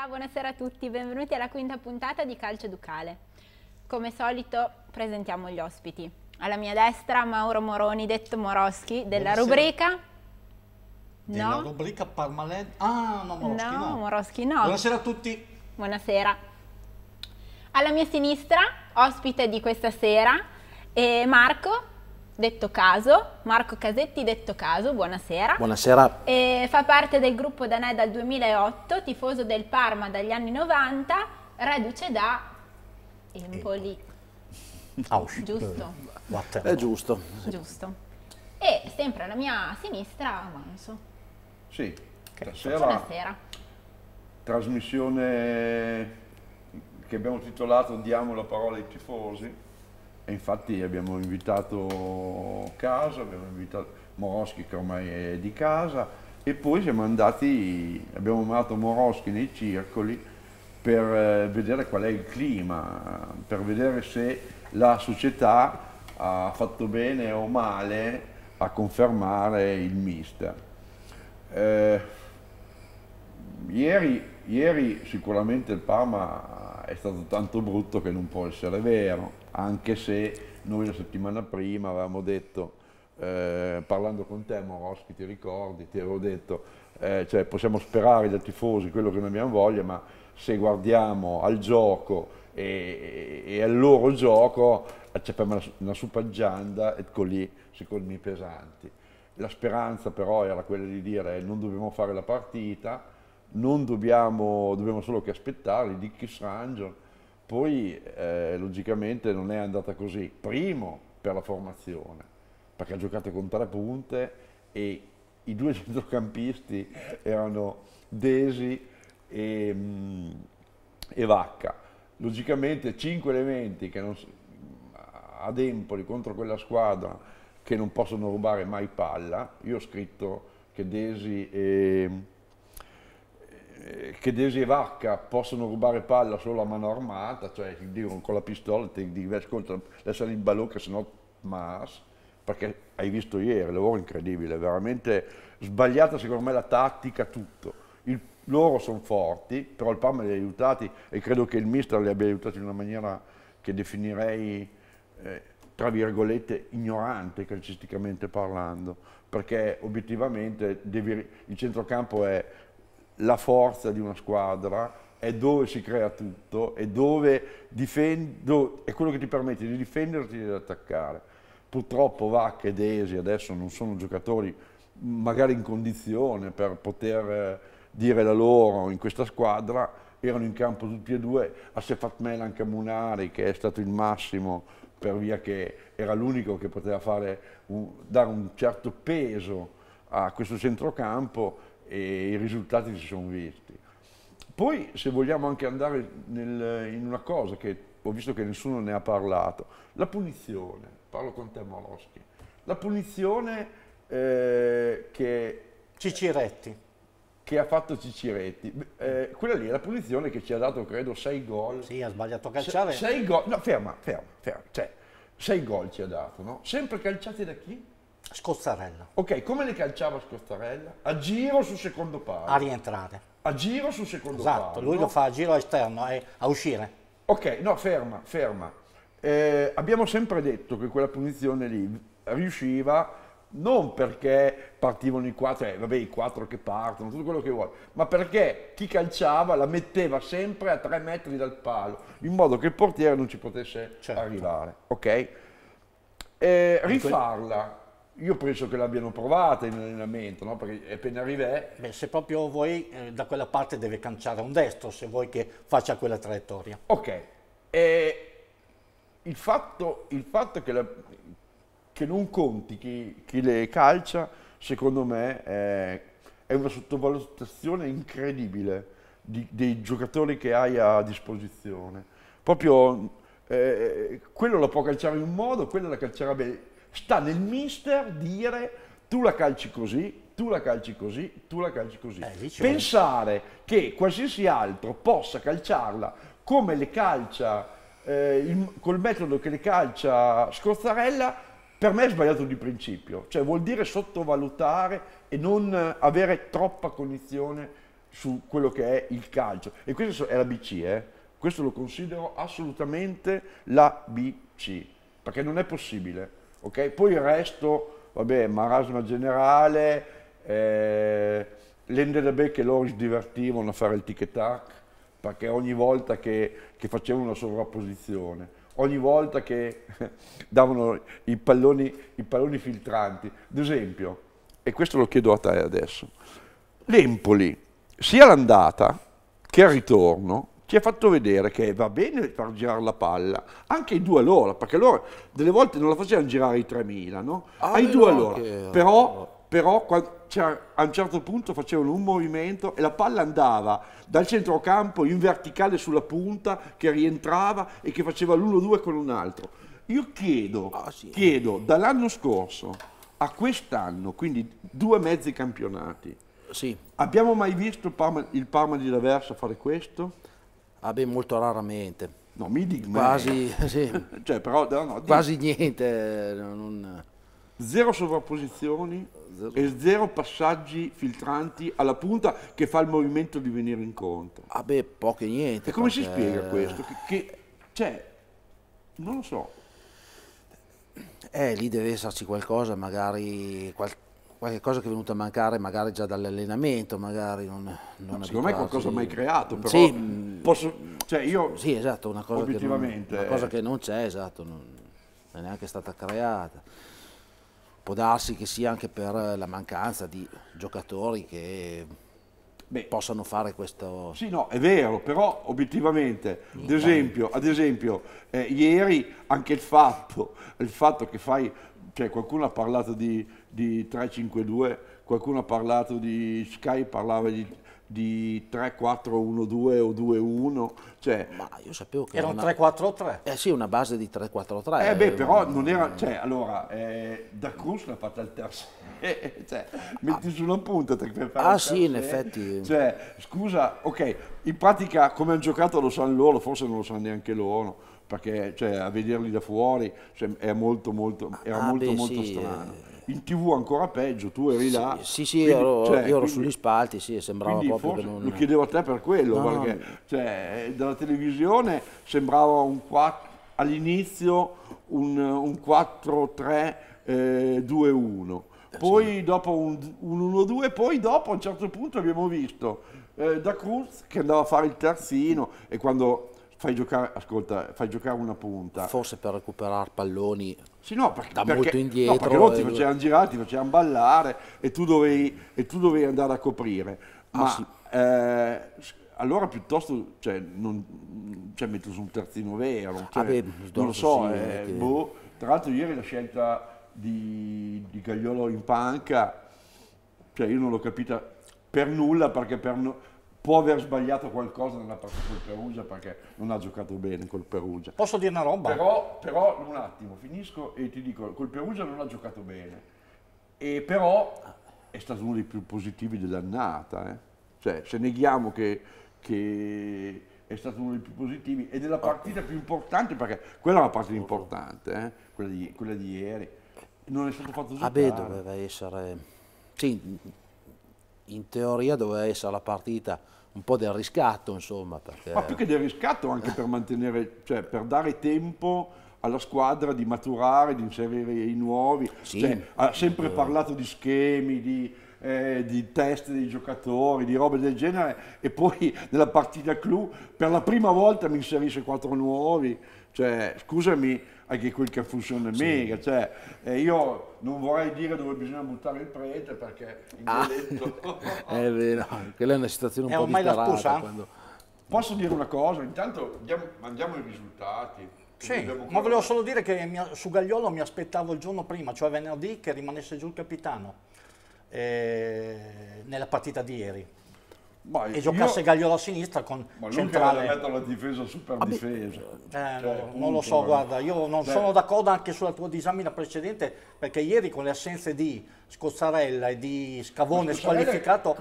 Buonasera, buonasera a tutti, benvenuti alla quinta puntata di Calcio Ducale. Come solito presentiamo gli ospiti. Alla mia destra Mauro Moroni, detto Moroschi, della buonasera. rubrica... Della no? rubrica Parmaled... Ah, no, Moroschi no. no. Moroschi no. Buonasera a tutti. Buonasera. Alla mia sinistra, ospite di questa sera, Marco, detto Caso, Marco Casetti detto Caso, buonasera. Buonasera. E fa parte del gruppo Danè dal 2008, tifoso del Parma dagli anni 90, reduce da Empoli. Eh, Auschwitz. Giusto. Eh, È giusto. Sì. Giusto. E sempre alla mia sinistra Manso. Sì, stasera, Buonasera. Trasmissione che abbiamo titolato Diamo la parola ai tifosi e infatti abbiamo invitato Casa, abbiamo invitato Moroschi che ormai è di casa e poi siamo andati, abbiamo mandato Moroschi nei circoli per eh, vedere qual è il clima, per vedere se la società ha fatto bene o male a confermare il mister. Eh, ieri, ieri sicuramente il Parma ha è stato tanto brutto che non può essere vero, anche se noi la settimana prima avevamo detto, eh, parlando con te Moroschi, ti ricordi, ti avevo detto, eh, cioè, possiamo sperare da tifosi quello che non abbiamo voglia, ma se guardiamo al gioco e, e, e al loro gioco accepiamo una, una supaggianda e ecco lì secondo me pesanti. La speranza però era quella di dire non dobbiamo fare la partita, non dobbiamo, dobbiamo solo che aspettare, di Kisranger, poi eh, logicamente non è andata così, primo per la formazione, perché ha giocato con tre punte e i due centrocampisti erano Desi e, mm, e Vacca. Logicamente cinque elementi che non, ad Empoli contro quella squadra che non possono rubare mai palla. Io ho scritto che Desi e, eh, che Desi e Vacca possono rubare palla solo a mano armata, cioè dicono con la pistola, ti dico ascolta, lasciali in balocca, se no mas, perché hai visto ieri, loro incredibile, veramente sbagliata secondo me la tattica, tutto. Il, loro sono forti, però il Parma li ha aiutati e credo che il mister li abbia aiutati in una maniera che definirei, eh, tra virgolette, ignorante calcisticamente parlando, perché obiettivamente devi, il centrocampo è la forza di una squadra è dove si crea tutto, è dove difendo, è quello che ti permette di difenderti e di attaccare. Purtroppo Vacca e Desi adesso non sono giocatori magari in condizione per poter eh, dire la loro in questa squadra, erano in campo tutti e due, a Sefat Melan Camunari che è stato il massimo per via che era l'unico che poteva un, dare un certo peso a questo centrocampo, e i risultati si sono visti. Poi se vogliamo anche andare nel, in una cosa che ho visto che nessuno ne ha parlato, la punizione, parlo con te Moloschi, la punizione eh, che... Ciciretti. Che ha fatto Ciciretti, eh, quella lì è la punizione che ci ha dato credo 6 gol. Sì, ha sbagliato a calciare. 6 gol, no ferma, ferma, ferma, cioè 6 gol ci ha dato, no? Sempre calciati da chi? Scozzarella. Ok, come le calciava Scozzarella? A giro sul secondo palo. A rientrare. A giro sul secondo esatto, palo. Esatto, lui lo fa a giro esterno, a uscire. Ok, no, ferma, ferma. Eh, abbiamo sempre detto che quella punizione lì riusciva non perché partivano i quattro, eh, vabbè i quattro che partono, tutto quello che vuoi, ma perché chi calciava la metteva sempre a tre metri dal palo, in modo che il portiere non ci potesse certo. arrivare, ok? Eh, rifarla io penso che l'abbiano provata in allenamento, no? perché appena arrivai... Beh, se proprio vuoi, eh, da quella parte deve canciare un destro, se vuoi che faccia quella traiettoria. Ok. E il fatto, il fatto che, la, che, non conti chi, chi, le calcia, secondo me, è, è una sottovalutazione incredibile di, dei giocatori che hai a disposizione. Proprio eh, quello la può calciare in un modo, quello la calcerà bene sta nel mister dire tu la calci così, tu la calci così, tu la calci così. Eh, Pensare che qualsiasi altro possa calciarla come le calcia, eh, il, col metodo che le calcia Scozzarella, per me è sbagliato di principio. Cioè vuol dire sottovalutare e non avere troppa cognizione su quello che è il calcio. E questo è la BC, eh? questo lo considero assolutamente la BC, perché non è possibile Okay? Poi il resto, vabbè, marasma generale, eh, l'ende da e loro si divertivano a fare il tic e tac, perché ogni volta che, che facevano una sovrapposizione, ogni volta che davano i palloni, i palloni filtranti. Ad esempio, e questo lo chiedo a te adesso, l'Empoli, sia l'andata che il ritorno, ci ha fatto vedere che va bene far girare la palla, anche ai due all'ora, perché loro delle volte non la facevano girare ai 3.000, no? Ah, Ai due all'ora, che... però, però a un certo punto facevano un movimento e la palla andava dal centrocampo in verticale sulla punta che rientrava e che faceva l'1-2 con un altro. Io chiedo, ah, sì. chiedo dall'anno scorso a quest'anno, quindi due mezzi campionati, sì. abbiamo mai visto il Parma, il Parma di D'Aversa fare questo? Ah beh, molto raramente. No, mi dico quasi, sì. cioè, però, no, no, quasi niente. Eh, non... Zero sovrapposizioni zero. e zero passaggi filtranti alla punta che fa il movimento di venire incontro. Ah beh, poche niente. E come perché... si cioè, spiega questo? Che, che, cioè, non lo so. Eh, lì deve esserci qualcosa, magari qualche qualche cosa che è venuto a mancare magari già dall'allenamento, magari non, non Secondo me è qualcosa mai creato, però sì, mm, posso, cioè io sì, esatto, una cosa che non, una cosa eh. che non c'è, esatto, non, non è neanche stata creata. Può darsi che sia anche per la mancanza di giocatori che Beh, possano fare questo... Sì, no, è vero, però obiettivamente, ad esempio, ad esempio eh, ieri anche il fatto, il fatto che fai cioè qualcuno ha parlato di, di 352, qualcuno ha parlato di Sky, parlava di, di 3-4-1-2 o 2-1. Cioè, Ma io sapevo che era un 3-4-3. Eh sì, una base di 3-4-3. Eh beh, però non era. Cioè, allora, eh, da Cruz l'ha fatta il terzo. Eh, cioè, metti ah. su una punta per fare Ah sì, in eh. effetti. Cioè, scusa, ok, in pratica come hanno giocato lo sanno loro, forse non lo sanno neanche loro perché cioè, a vederli da fuori cioè, era molto molto, era ah, molto, beh, molto sì, strano. Eh. In tv ancora peggio, tu eri là. Sì, sì, quindi, ero, cioè, io ero sugli spalti, sì, sembrava proprio che non... Lo chiedevo a te per quello, no, perché no. Cioè, dalla televisione sembrava un all'inizio un, un 4-3-2-1. Eh, eh, poi sì. dopo un, un 1-2, poi dopo a un certo punto abbiamo visto eh, Da Cruz che andava a fare il terzino e quando fai giocare, ascolta, fai giocare una punta. Forse per recuperare palloni sì, no, perché, da perché, molto indietro. No, perché loro ti facevano lui... girare, ti facevano ballare e tu dovevi, e tu dovevi andare a coprire. Ah, Ma ah, sì. eh, allora piuttosto cioè, non, cioè, metto su un terzino vero, ah, cioè, ah, beh, non lo so. Sì, eh, eh, che... boh. Tra l'altro ieri la scelta di, di Gagliolo in panca, cioè io non l'ho capita per nulla perché per... No, può aver sbagliato qualcosa nella partita col Perugia perché non ha giocato bene col Perugia. Posso dire una roba? Però, però un attimo, finisco e ti dico, col Perugia non ha giocato bene, e però è stato uno dei più positivi dell'annata. Eh? Cioè, se neghiamo che, che, è stato uno dei più positivi e della partita più importante, perché quella è una partita importante, eh? quella, di, quella, di, ieri, non è stato fatto giocare. Abe doveva essere... Sì, in teoria doveva essere la partita un po' del riscatto, insomma. Perché... Ma più che del riscatto anche per mantenere, cioè per dare tempo alla squadra di maturare, di inserire i nuovi. Sì. Cioè, ha sempre parlato di schemi, di, eh, di test dei giocatori, di robe del genere e poi nella partita clou per la prima volta mi inserisce quattro nuovi. Cioè, scusami, anche quel che funziona sì. mega. Cioè, eh, io non vorrei dire dove bisogna buttare il prete perché in ah, è eh, vero, quella è una situazione un è po' disperata. Quando... Posso dire una cosa? Intanto andiamo, mandiamo i risultati. Sì, ma volevo solo dire che mia, su Gagliolo mi aspettavo il giorno prima, cioè venerdì, che rimanesse giù il capitano eh, nella partita di ieri. Ma boh, e giocasse io... Gagliolo a sinistra con ma centrale. Ma lui la difesa super difesa. Eh, cioè, no, punto, non lo so, guarda, io non Beh. Cioè sono d'accordo anche sulla tua disamina precedente, perché ieri con le assenze di Scozzarella e di Scavone squalificato...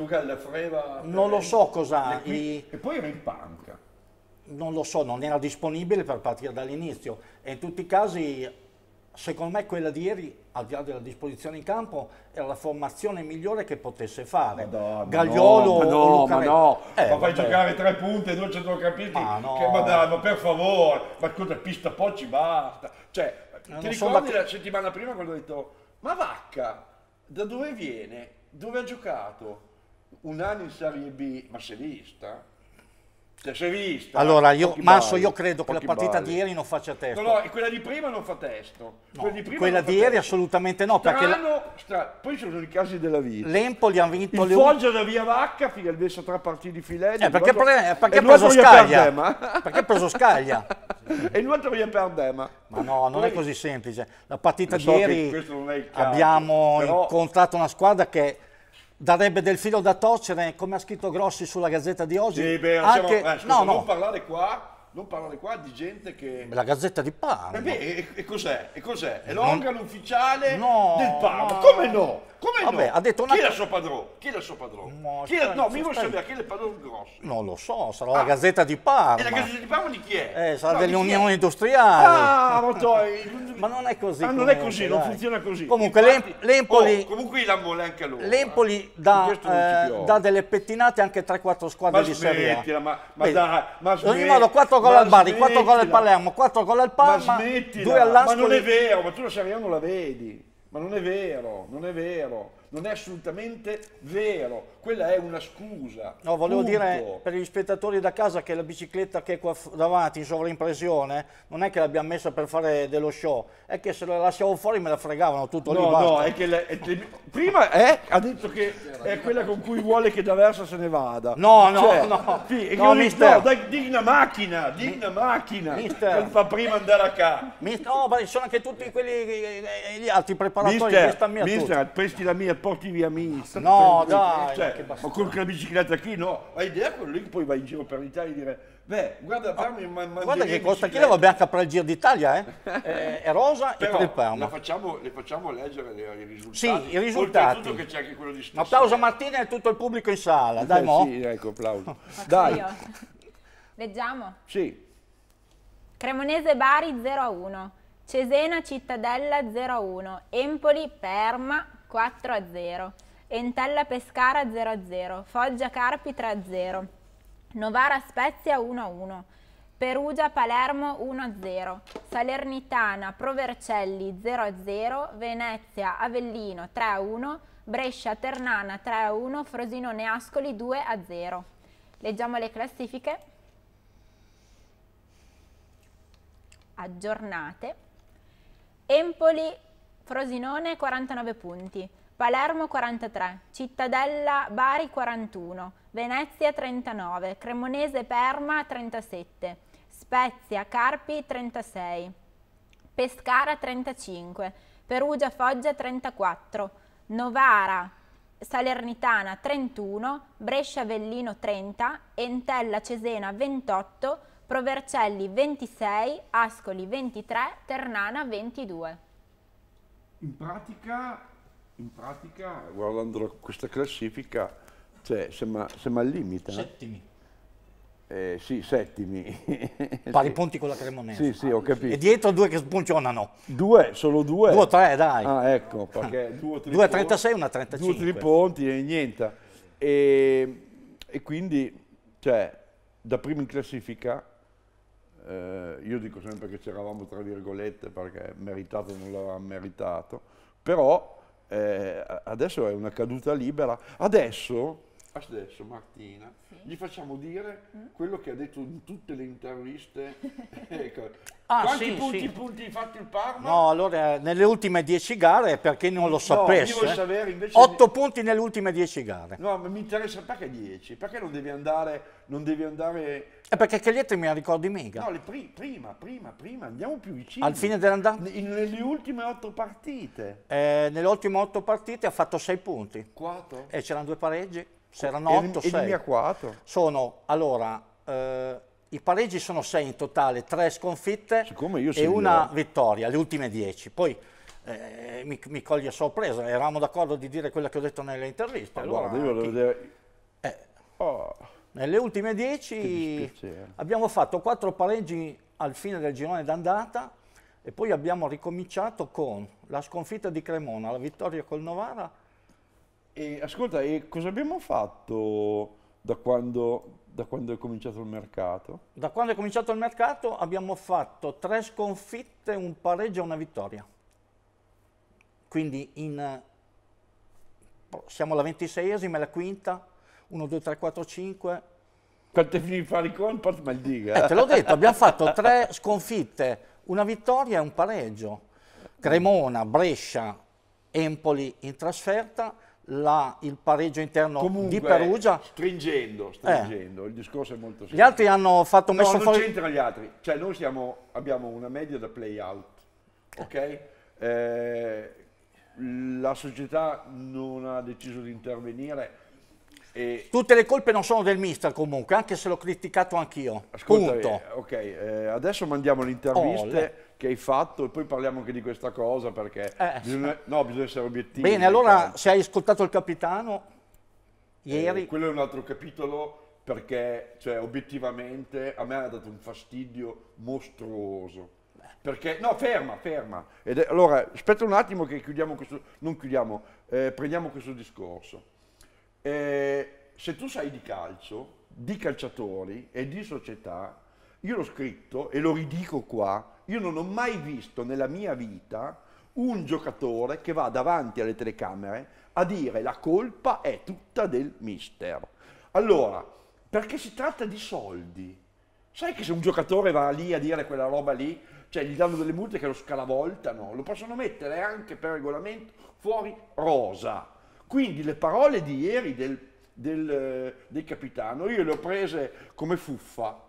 non lo so cosa... I... E poi era in panca. Non lo so, non era disponibile per partire dall'inizio. E in tutti i casi secondo me quella di ieri, al di là della disposizione in campo, era la formazione migliore che potesse fare. Madonna, Gagliolo ma no, ma, no. Eh, ma fai giocare tre punte, due centrocampisti, ma, no. Che, ma, dai, ma per favore, ma cosa pista poi ci basta. Cioè, eh, ti ricordi so, la settimana prima quando ho detto, ma Vacca, da dove viene? Dove ha giocato? Un anno in Serie B, ma si vista? Cioè, si visto. Allora, io, Manso, io credo che la partita balli. di ieri non faccia testo. No, no, quella di prima non fa testo. No, quella di, quella di ieri testo. assolutamente no. Strano, perché la... stra... Poi ci sono i casi della vita. L'Empoli ha vinto il le Foggia da via Vacca, figa, ha messo tre partite di filetti. Eh, perché, pre... perché, ha preso Scaglia? Perché ha preso Scaglia? e l'altro via Perdema. Ma no, non Poi... è così semplice. La partita so di ieri abbiamo però... incontrato una squadra che darebbe del filo da torcere, come ha scritto Grossi sulla Gazzetta di oggi. Sì, beh, anche... Siamo, eh, scusa, no, no. non parlare qua non parlare qua di gente che... La Gazzetta di Parma. Eh e, e, cos'è? E cos'è? È l'organo non... ufficiale no, del Parma. No. Come no? Come Vabbè, no? Ha detto una... Chi era il suo padrone? Chi era il suo padrone? No, chi cioè, era... no mi vuoi sapere chi era il padrone grosso? Non lo so, sarà ah. la Gazzetta di Parma. E la Gazzetta di Parma di chi è? Eh, sarà no, dell'Unione Industriale. Ah, ma, toi, ma non è così. Ah, non è così, dai. non funziona così. Comunque Infatti, l'Empoli... Oh, comunque la mole anche loro. Eh. L'Empoli dà, eh, dà, delle pettinate anche 3-4 squadre ma di Serie A. Ma, ma, Beh, dai, ma smettila. Ogni modo 4 4 gol al Bari, 4 gol al Palermo, 4 gol al Parma, 2 all'Ascoli. Ma non è vero, ma tu la Serie A non la vedi. Ma non è vero, non è vero non è assolutamente vero, quella è una scusa. No, volevo punto. dire per gli spettatori da casa che la bicicletta che è qua davanti in sovraimpressione non è che l'abbiamo messa per fare dello show, è che se la lasciavo fuori me la fregavano tutto no, lì. Basta. No, è che le, è, le, prima è, eh, ha detto che è quella con cui vuole che D'Aversa se ne vada. No, no, cioè, no. Sì, no, mister. no dai, digna di macchina, digna una macchina. Mister. Che fa prima andare a casa. no, ma sono anche tutti quelli, eh, eh, gli altri preparatori mister, questa mia Mister, tutti. presti la mia porti via Minsk. No, dai, cioè, ma con la bicicletta qui no. Hai idea quello lì poi vai in giro per l'Italia e dire Beh, guarda, parmi, ah, ma, ma guarda che costa chi va bianca per il Giro d'Italia, eh? eh è rosa e per il Parma. Facciamo, le facciamo leggere le, i risultati. Sì, i risultati. che c'è anche quello di Stessere. Applauso a Martina e tutto il pubblico in sala, eh dai eh, mo. Sì, ecco, applauso. dai. Io. Leggiamo? Sì. Cremonese Bari 0-1, Cesena Cittadella 0-1, Empoli Perma 4 a 0, Entella Pescara 0 a 0, Foggia Carpi 3 a 0, Novara Spezia 1 a 1, Perugia Palermo 1 a 0, Salernitana Provercelli 0 a 0, Venezia Avellino 3 a 1, Brescia Ternana 3 a 1, Frosinone Ascoli 2 a 0. Leggiamo le classifiche aggiornate. Empoli Frosinone 49 punti, Palermo 43, Cittadella Bari 41, Venezia 39, Cremonese Perma 37, Spezia Carpi 36, Pescara 35, Perugia Foggia 34, Novara Salernitana 31, Brescia Vellino 30, Entella Cesena 28, Provercelli 26, Ascoli 23, Ternana 22. In pratica, in pratica guardando questa classifica, cioè, sembra, sembra al limite. Eh? Settimi. Eh, sì, settimi. Pari punti con la Cremonese. Sì, sì, ho capito. E dietro due che spuncionano. Due, solo due? Due o tre, dai. Ah, ecco, perché due o tre. Due a 36 e una a 35. Due o tre ponti e niente. E, e quindi, cioè, da primo in classifica eh, io dico sempre che c'eravamo tra virgolette perché meritato non l'avevamo meritato, però eh, adesso è una caduta libera. Adesso adesso Martina, sì. gli facciamo dire mm. quello che ha detto in tutte le interviste. ecco. ah, Quanti sì, punti, sì. punti fatti il Parma? No, allora nelle ultime dieci gare, perché non lo no, sapesse, eh. 8 di... punti nelle ultime dieci gare. No, ma mi interessa perché 10? Perché non devi andare... Non devi andare... È eh, perché Cagliette mi ricordi mega. No, pri prima, prima, prima, andiamo più vicini. Al fine dell'andata? Nelle ultime otto partite. Eh, nelle ultime otto partite ha fatto 6 punti. 4? E eh, c'erano due pareggi c'erano 8 6. Il, il 4. Sono, allora, eh, i pareggi sono 6 in totale, 3 sconfitte e una eh. vittoria, le ultime 10. Poi eh, mi, mi coglie sorpresa, eravamo d'accordo di dire quello che ho detto nelle interviste. Eh, allora, guarda, io lo vedevo... Eh, oh. Nelle ultime 10 abbiamo fatto 4 pareggi al fine del girone d'andata e poi abbiamo ricominciato con la sconfitta di Cremona, la vittoria col Novara e ascolta, e cosa abbiamo fatto da quando, da quando, è cominciato il mercato? Da quando è cominciato il mercato abbiamo fatto tre sconfitte, un pareggio e una vittoria. Quindi in, siamo alla ventiseiesima, la quinta, 1, 2, 3, 4, 5. Quante fini fare i Ma il diga. Eh, te l'ho detto, abbiamo fatto tre sconfitte, una vittoria e un pareggio. Cremona, Brescia, Empoli in trasferta la, il pareggio interno Comunque, di Perugia. Stringendo, stringendo, eh. il discorso è molto semplice. Gli altri hanno fatto messo no, fuori... non c'entrano gli altri, cioè noi siamo, abbiamo una media da play out, ok? Eh, la società non ha deciso di intervenire. E... Tutte le colpe non sono del mister comunque, anche se l'ho criticato anch'io. Ascolta, Punto. Eh, ok, eh, adesso mandiamo le interviste. Oh, che hai fatto e poi parliamo anche di questa cosa perché eh, bisogna, no, bisogna essere obiettivi. Bene, allora se hai ascoltato il capitano eh, ieri... Eh, quello è un altro capitolo perché cioè, obiettivamente a me ha dato un fastidio mostruoso. Perché, no, ferma, ferma. È, allora, aspetta un attimo che chiudiamo questo, non chiudiamo, eh, prendiamo questo discorso. Eh, se tu sai di calcio, di calciatori e di società, io l'ho scritto e lo ridico qua, io non ho mai visto nella mia vita un giocatore che va davanti alle telecamere a dire la colpa è tutta del mister. Allora, perché si tratta di soldi. Sai che se un giocatore va lì a dire quella roba lì, cioè gli danno delle multe che lo scalavoltano, lo possono mettere anche per regolamento fuori rosa. Quindi le parole di ieri del, del, eh, del capitano io le ho prese come fuffa,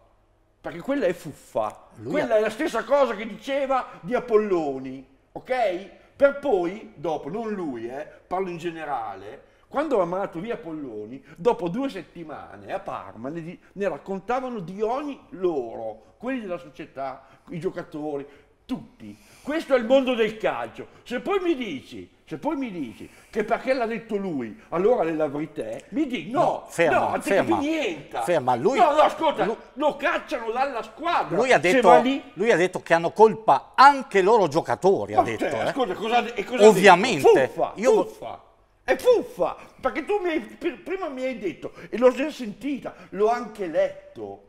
perché quella è fuffa. Lui quella ha... è la stessa cosa che diceva di Apolloni, ok? Per poi, dopo, non lui, eh, parlo in generale, quando ha mandato via Apolloni, dopo due settimane a Parma ne, ne raccontavano di ogni loro, quelli della società, i giocatori, tutti. Questo è il mondo del calcio. Se poi mi dici, poi mi dici che perché l'ha detto lui, allora le lavori te, mi dici no, no, ferma, no non ferma, niente. Ferma, lui, no, no, ascolta, lui, lo cacciano dalla squadra. Lui ha, detto, lì, lui ha, detto, che hanno colpa anche loro giocatori, ha detto. Te, eh. ascolta, cosa, e cosa Ovviamente. Fuffa, io... fuffa. È fuffa, perché tu mi hai, prima mi hai detto, e l'ho già sentita, l'ho anche letto,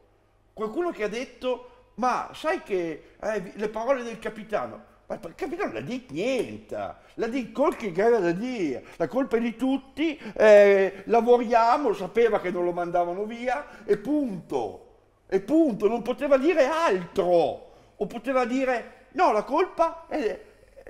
qualcuno che ha detto ma sai che eh, le parole del capitano, ma il capitano non ha detto niente, la detto quel che aveva da dire, la colpa è di tutti, eh, lavoriamo, sapeva che non lo mandavano via e punto, e punto, non poteva dire altro, o poteva dire no, la colpa è,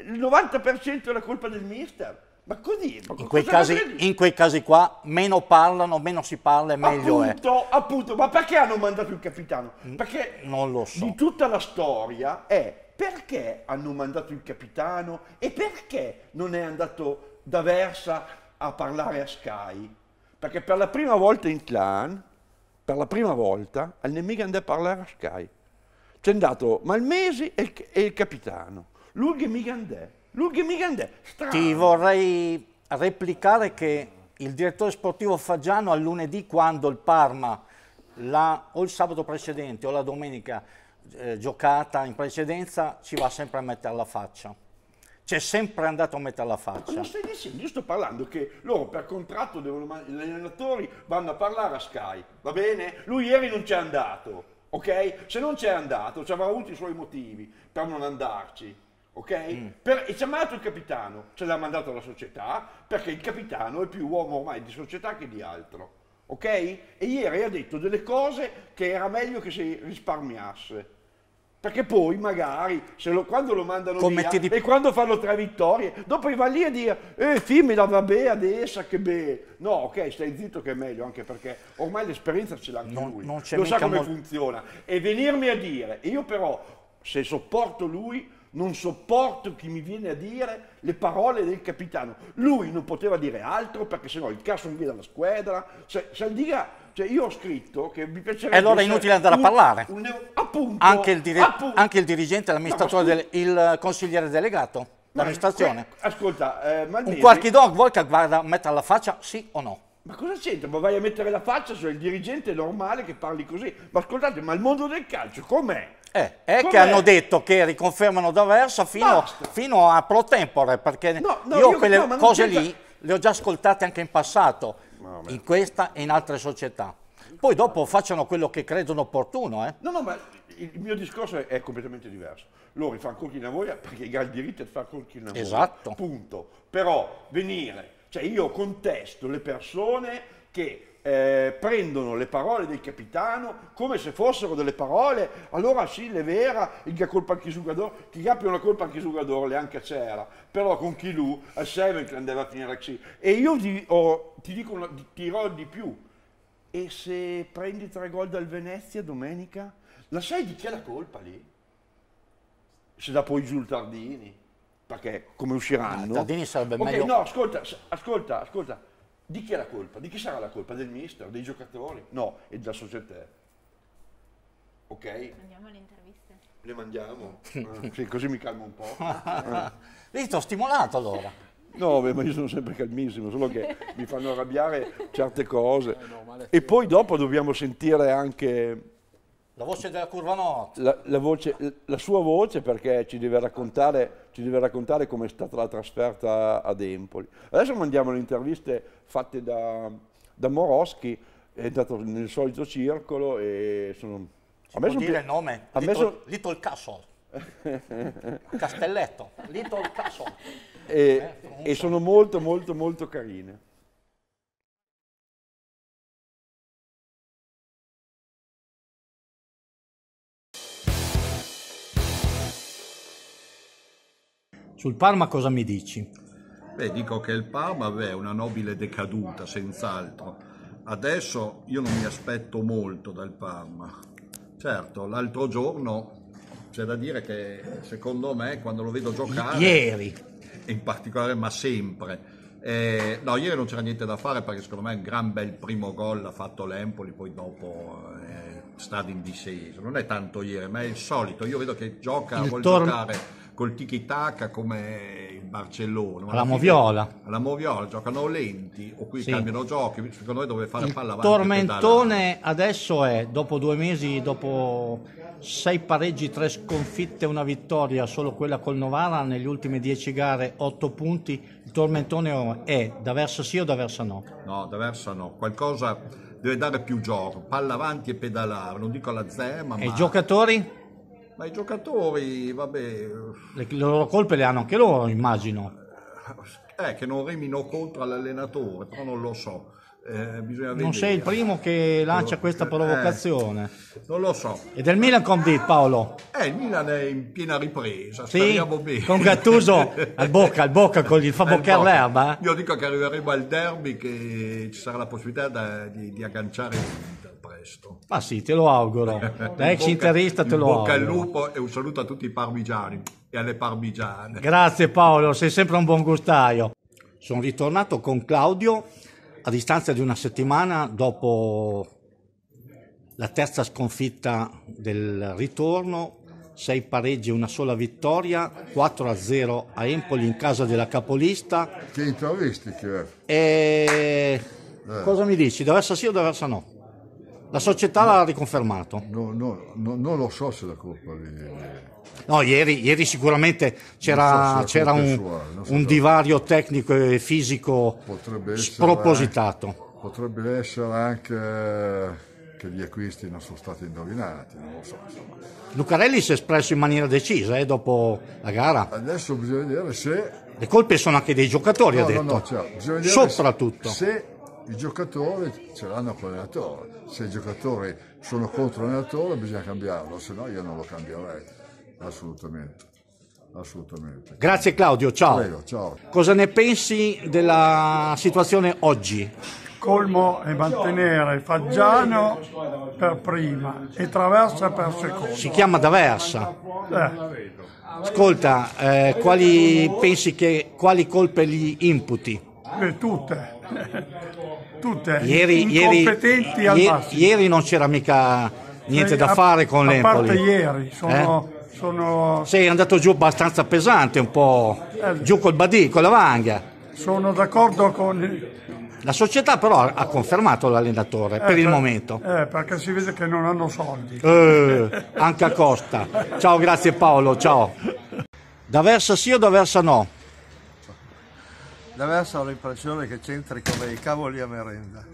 il 90% è la colpa del mister. Ma così, in quei, casi, in quei, casi, qua meno parlano, meno si parla e meglio appunto, è. Appunto, ma perché hanno mandato il capitano? Perché non lo so. di tutta la storia è perché hanno mandato il capitano e perché non è andato da Versa a parlare a Sky? Perché per la prima volta in clan, per la prima volta, al nemico andò a parlare a Sky. C'è andato Malmesi e il, capitano. Lui che mica andò. L'ultimo weekend Ti vorrei replicare che il direttore sportivo Faggiano a lunedì quando il Parma la, o il sabato precedente o la domenica eh, giocata in precedenza ci va sempre a mettere la faccia. C'è sempre andato a mettere la faccia. Ma stai dicendo, io sto parlando che loro per contratto devono, gli allenatori vanno a parlare a Sky, va bene? Lui ieri non c'è andato, ok? Se non c'è andato, ci avrà avuto i suoi motivi per non andarci ok? Mm. Per, e ci ha mandato il capitano, ce l'ha mandato la società, perché il capitano è più uomo ormai di società che di altro, ok? E ieri ha detto delle cose che era meglio che si risparmiasse. Perché poi magari lo, quando lo mandano Commetti via di... e quando fanno tre vittorie, dopo va lì a dire eh Fimila vabbè adesso che beh. No, ok, stai zitto che è meglio, anche perché ormai l'esperienza ce l'ha anche non, lui, non lo sa come mol... funziona. E venirmi a dire, io però se sopporto lui non sopporto chi mi viene a dire le parole del capitano. Lui non poteva dire altro perché sennò il caso mi viene dalla squadra. Cioè, Saldiga, cioè io ho scritto che mi piacerebbe... E allora è inutile andare a parlare. Un, un, appunto, anche, il appunto. anche il dirigente, l'amministratore, no, il consigliere delegato, l'amministrazione. Ascolta, eh, Malmeri, Un qualche dog vuoi che guarda, metta la faccia sì o no? Ma cosa c'entra? Ma vai a mettere la faccia se il dirigente normale che parli così. Ma ascoltate, ma il mondo del calcio com'è? Eh, è che hanno detto che riconfermano D'Aversa fino, fino, a pro tempore, perché no, no, io, io, quelle no, cose lì le ho già ascoltate anche in passato, in questa e in altre società. Poi dopo facciano quello che credono opportuno. Eh. No, no, ma il mio discorso è, completamente diverso. Loro fanno col Chinavoia perché ha il diritto di fare col Chinavoia. Esatto. Punto. Però venire, cioè io contesto le persone che eh, prendono le parole del capitano come se fossero delle parole, allora sì, le vera, il che ha colpa anche su Gador, chi capi una colpa anche su Gador, le anche c'era, però con chi lui, a Sevenk andava a finire così. E io ti, oh, ti dico, una, ti dirò di più, e se prendi tre gol dal Venezia domenica, la sai di chi è la colpa lì? Se da poi giù il Tardini, perché come usciranno? Ah, Tardini sarebbe okay, meglio... No, ascolta, ascolta, ascolta di chi è la colpa? Di chi sarà la colpa? Del mister? Dei giocatori? No, è della società. Ok? Andiamo alle interviste. Le mandiamo? eh, sì, così mi calmo un po'. Vedi, ti ho stimolato allora. No, beh, ma io sono sempre calmissimo, solo che mi fanno arrabbiare certe cose. Eh, e poi dopo dobbiamo sentire anche la voce della curva Nord. La, la, voce, la sua voce perché ci deve, ci deve, raccontare, come è stata la trasferta ad Empoli. Adesso mandiamo le interviste fatte da, da Moroschi, è andato nel solito circolo e sono... Si a me può dire il nome? Little, son... Little Castle. Castelletto, Little Castle. E, eh, e sono molto molto molto carine. Sul Parma cosa mi dici? Beh, dico che il Parma è una nobile decaduta, senz'altro. Adesso io non mi aspetto molto dal Parma. Certo, l'altro giorno c'è da dire che secondo me quando lo vedo giocare... Ieri! In particolare, ma sempre. Eh, no, ieri non c'era niente da fare perché secondo me un gran bel primo gol ha fatto l'Empoli, poi dopo è eh, stato in discesa. Non è tanto ieri, ma è il solito. Io vedo che gioca, il vuol tor- giocare col tiki taka come il Barcellona. la Moviola. La Moviola giocano lenti o qui sì. cambiano giochi, secondo me dove fare il palla avanti. Tormentone adesso è dopo due mesi, dopo sei pareggi, tre sconfitte, una vittoria, solo quella col Novara, negli ultimi dieci gare otto punti, il tormentone è da versa sì o da versa no? No, da versa no, qualcosa deve dare più gioco, palla avanti e pedalare, non dico la Zema, ma... i giocatori? Ma i giocatori, vabbè... Le, loro colpe le hanno anche loro, immagino. Eh, eh, che non remino contro l'allenatore, però non lo so. Eh, non sei il primo che lancia eh, questa eh, provocazione. Eh, non lo so. Ed è il Milan con di Paolo. Eh, il Milan è in piena ripresa, sì, Con Gattuso al bocca, al bocca, con gli fa boccare l'erba. Io dico che arriveremo al derby che ci sarà la possibilità da, di, di agganciare presto. Ma sì, te lo auguro. Da ex interista te lo auguro. Bocca al lupo e un saluto a tutti i parmigiani e alle parmigiane. Grazie Paolo, sei sempre un buon gustaio. Sono ritornato con Claudio a distanza di una settimana dopo la terza sconfitta del ritorno, Sei pareggi e una sola vittoria, 4 a 0 a Empoli in casa della capolista. Che intravisti che è? E... Eh. Cosa mi dici? Doversa sì o doversa no? La società l'ha riconfermato. No, no, no, non lo so se la colpa è eh. No, ieri, ieri sicuramente c'era, so c'era un, sua, so un divario tecnico e fisico potrebbe spropositato. Essere, eh, potrebbe essere anche eh, che gli acquisti non sono stati indovinati, non lo so. Lucarelli si è espresso in maniera decisa eh, dopo la gara. Adesso bisogna vedere se... Le colpe sono anche dei giocatori, no, ha detto. No, no, cioè, Soprattutto. Se, se i giocatori ce l'hanno con l'allenatore se i giocatori sono contro l'allenatore bisogna cambiarlo, se no io non lo cambierei, assolutamente. Assolutamente. Grazie Claudio, ciao. Prego, ciao. Cosa ne pensi della situazione oggi? colmo è mantenere Faggiano per prima e Traversa per seconda. Si chiama Traversa. Eh. Ascolta, eh, quali pensi che quali colpe gli imputi? Per eh, tutte. Tutte ieri, incompetenti ieri, ieri, ieri non c'era mica niente cioè, da fare con l'Empoli. A parte ieri, sono... Eh? Sono... Sì, andato giù abbastanza pesante, un po' eh, giù col badì, con la vanga. Sono d'accordo con... La società però ha confermato l'allenatore eh, per il momento. Eh, perché si vede che non hanno soldi. Eh, anche a Costa. Ciao, grazie Paolo, ciao. Da versa sì o da versa no? da me ho l'impressione che c'entri come i cavoli a merenda.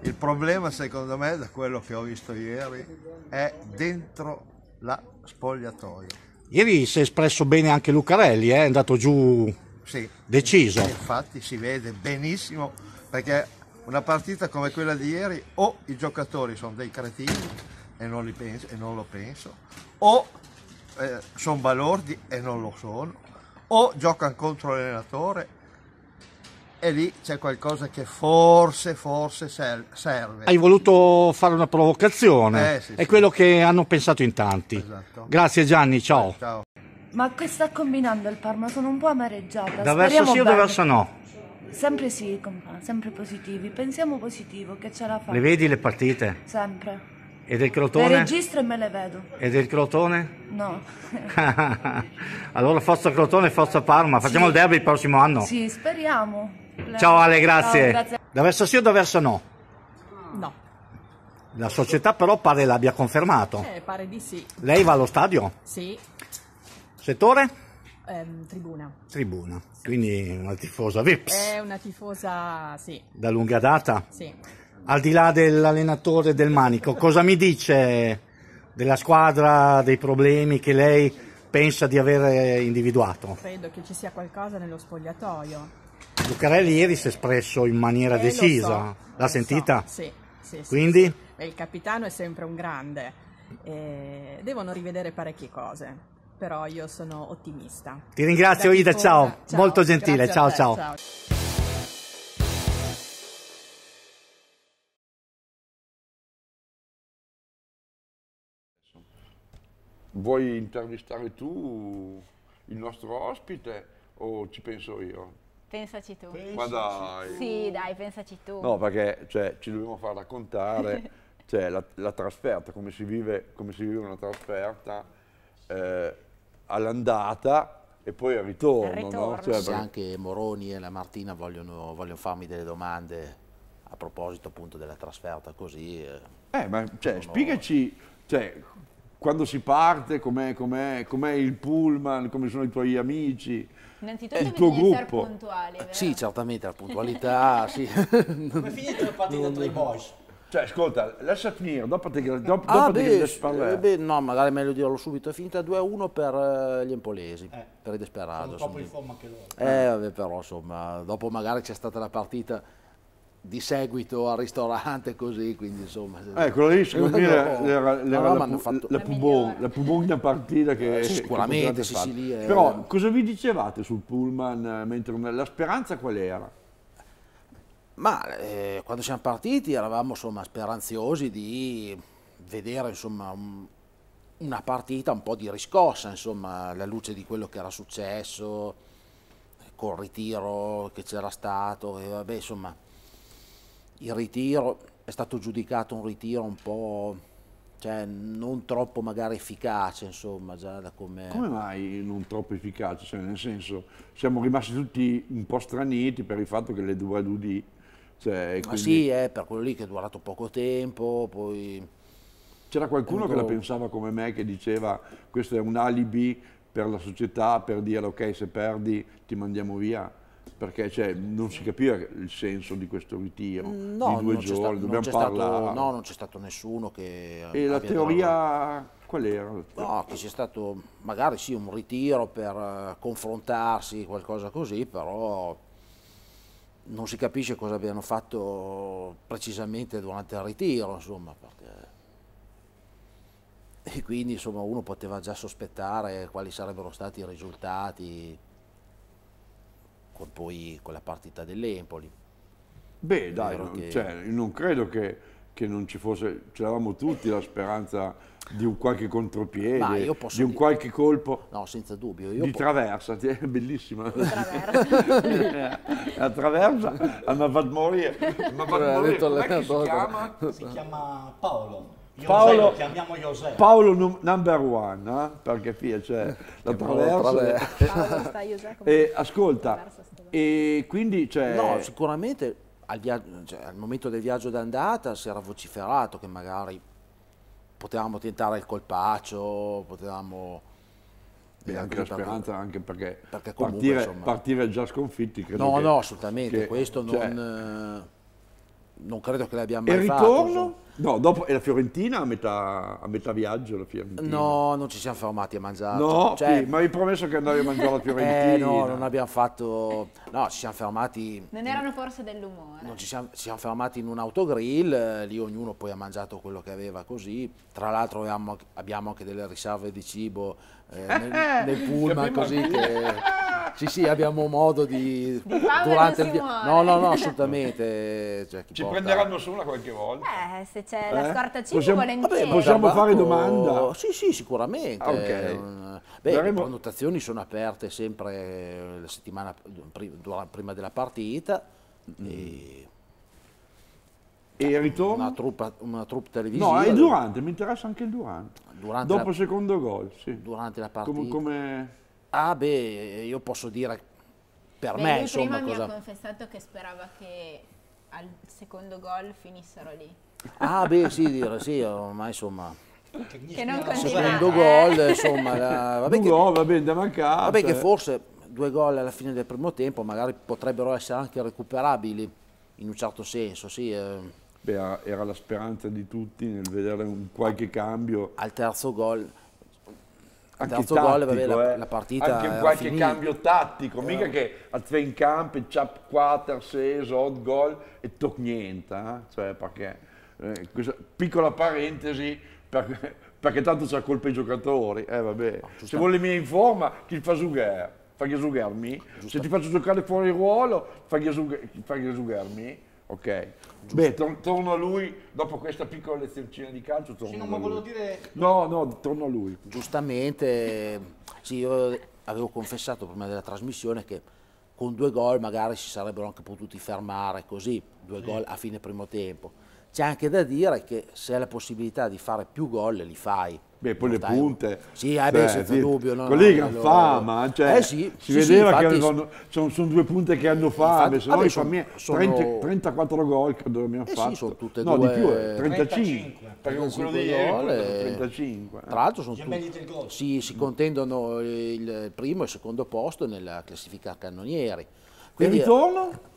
Il problema secondo me, da quello che ho visto ieri, è dentro la spogliatoio. Ieri si è espresso bene anche Lucarelli, eh? è andato giù sì, deciso. Infatti si vede benissimo perché una partita come quella di ieri o i giocatori sono dei cretini e non, penso, e non lo penso, o eh, sono balordi e non lo sono, o giocano contro l'allenatore e lì c'è qualcosa che forse, forse serve. Hai voluto fare una provocazione, eh, sì, è sì. quello che hanno pensato in tanti. Esatto. Grazie Gianni, ciao. Eh, ciao. Ma che sta combinando il Parma? Sono un po' amareggiata. Da verso sì o da verso no? Sempre sì, compa, sempre positivi. Pensiamo positivo, che ce la fa. Le vedi le partite? Sempre. E del Crotone? Le registro e me le vedo. E del Crotone? No. allora forza Crotone, forza Parma. Facciamo sì. il derby il prossimo anno. Sì, speriamo. Ciao Ale, grazie. Da verso sì o da verso no? No. La società però pare l'abbia confermato. Eh, pare di sì. Lei va allo stadio? Sì. Settore? Eh, tribuna. Tribuna, sì. quindi una tifosa VIPS. È eh, una tifosa, sì. Da lunga data? Sì. Al di là dell'allenatore del manico, cosa mi dice della squadra, dei problemi che lei pensa di aver individuato? Credo che ci sia qualcosa nello spogliatoio Lucarelli ieri si è espresso in maniera eh, decisa, so, l'ha sentita? So. Sì, sì, Quindi? Sì. Beh, il capitano è sempre un grande, eh, devono rivedere parecchie cose, però io sono ottimista. Ti ringrazio da Ida, ciao. ciao. molto gentile, ciao, ciao ciao. Vuoi intervistare tu il nostro ospite o ci penso io? Pensaci tu. Pensaci. Ma dai. Sì, dai, pensaci tu. No, perché cioè, ci dobbiamo far raccontare cioè, la, la, trasferta, come si, vive, come si vive una trasferta eh, all'andata e poi al ritorno. ritorno. No? Cioè, sì, anche Moroni e la Martina vogliono, vogliono, farmi delle domande a proposito appunto della trasferta così. Eh, eh ma cioè, spiegaci cioè, quando si parte, com'è, com'è, com'è il pullman, come sono i tuoi amici, Innanzitutto il tuo gruppo. puntuali, vero? Sì, certamente, la puntualità, sì. Come è finito il partito tra i boys? Cioè, ascolta, lascia finire, dopo ti dopo, ah, dopo beh, ti parlare. Eh, beh, no, magari è meglio dirlo subito. È finita 2-1 per eh, gli empolesi, eh, per i Desperados. Sono proprio in forma anche loro. Eh, vabbè, però, insomma, dopo magari c'è stata la partita di seguito al ristorante così, quindi insomma... Eh, lì secondo me era, era, la, la, la, Pubon, la Pubon partita che... Eh, sicuramente, che Sicilia... Era... Però cosa vi dicevate sul pullman eh, mentre... La speranza qual era? Ma eh, quando siamo partiti eravamo insomma speranziosi di vedere insomma un, una partita un po' di riscossa, insomma, alla luce di quello che era successo, col ritiro che c'era stato, e vabbè insomma il ritiro è stato giudicato un ritiro un po' cioè, non troppo magari efficace, insomma, già da come... Come mai non troppo efficace? Cioè, nel senso, siamo rimasti tutti un po' straniti per il fatto che le due alludì... Cioè, quindi... Sì, eh, per quello lì che è durato poco tempo, poi... C'era qualcuno Comunque... che la pensava come me, che diceva questo è un alibi per la società, per dire ok, se perdi ti mandiamo via? perché cioè, non si capiva il senso di questo ritiro mm, no, di due giorni, dobbiamo parlare. Stato, no, non c'è stato nessuno che... E la teoria dato... qual era? No, che sia stato magari sì un ritiro per eh, confrontarsi, qualcosa così, però non si capisce cosa abbiano fatto precisamente durante il ritiro, insomma, perché... E quindi insomma uno poteva già sospettare quali sarebbero stati i risultati con poi con la partita dell'Empoli. Beh, dai, non, che... cioè, non credo che, che, non ci fosse, ce l'avamo tutti la speranza di un qualche contropiede, di un qualche colpo. No, senza dubbio. Io di posso... traversa, è eh, bellissima. Traversa. la traversa, a morire. Mavadmorie, come si chiama? Si chiama Paolo. Paolo, Paolo number one, eh? perché qui c'è cioè, la traversa. Paolo e, eh, ascolta, e quindi c'è... Cioè- no, sicuramente al, cioè, al, momento del viaggio d'andata si era vociferato che magari potevamo tentare il colpaccio, potevamo... Beh, eh, anche la speranza, anche perché, perché comunque, partire, insomma, partire, già sconfitti credo No, che, no, assolutamente, che, questo cioè, non... Eh, non credo che l'abbia mai e fatto. E ritorno? No, dopo è la Fiorentina a metà, a metà viaggio. No, non ci siamo fermati a mangiare. No, cioè, sì, ma hai promesso che andavi a mangiare la Fiorentina. Eh, no, non abbiamo fatto. No, ci siamo fermati. Non erano forse dell'umore. Non ci siamo, ci siamo, fermati in un autogrill, eh, lì ognuno poi ha mangiato quello che aveva così. Tra l'altro abbiamo, anche delle riserve di cibo eh, nel, nel pullman così che sì, sì, abbiamo modo di... di durante il No, no, no, assolutamente. Cioè, ci porta? prenderanno su una qualche volta. Eh, se c'è eh? la scorta 5 possiamo, volentieri. Vabbè, possiamo fare ecco. domanda? Sì, sì, sicuramente. Ah, okay. Eh, beh, Daremo... le prenotazioni sono aperte sempre eh, la settimana prima della partita. Mm. E... E il ritorno? Una truppa, una troupe televisiva. No, è durante, mi interessa anche il durante. durante Dopo la... secondo gol, sì. Durante la partita. come... come... Ah beh, io posso dire per beh, me insomma prima cosa... mi ha confessato che sperava che al secondo gol finissero lì. Ah beh sì, dire, sì, ormai insomma... Che, che non cioè, continua. Secondo gol, eh. insomma... Eh, la... Vabbè, che, no, vabbè, cioè. da mancata. Vabbè che forse due gol alla fine del primo tempo magari potrebbero essere anche recuperabili in un certo senso, sì. Eh. Beh, era la speranza di tutti nel vedere un qualche cambio. Al terzo gol il terzo tattico, gol, vabbè, la, eh. la partita Anche qualche finita. cambio tattico, mica che a in campo, chap 4, 6, odd gol e tocca niente, eh. cioè perché, eh, questa piccola parentesi, perché, perché tanto c'ha colpa i giocatori, eh vabbè, no, se vuole mi informa, chi fa Suger? Fagli esugermi, se ti faccio giocare fuori ruolo, fagli esugermi. Ok. Beh, tor torno a lui dopo questa piccola lezioncina di calcio. sì, no, ma volevo dire. No, no, torno a lui. Giustamente, sì, io avevo confessato prima della trasmissione che con due gol magari si sarebbero anche potuti fermare così due gol a fine primo tempo. C'è anche da dire che se hai la possibilità di fare più gol li fai. Beh, poi non le punte. Sì, eh, cioè, senza sì, dubbio. No, quelli che hanno fama, cioè, eh sì, si sì, vedeva sì, che avevano, sono, sono, due punte che hanno fame, infatti, se no i sono... 30, 34 gol che abbiamo eh fatto. Sì, sono tutte no, due... di più, 35. Eh, 35 perché quello di ieri eh, e... 35. Eh. Tra l'altro sono tutti... Sì, si contendono il primo e il secondo posto nella classifica cannonieri. Quindi, e ritorno?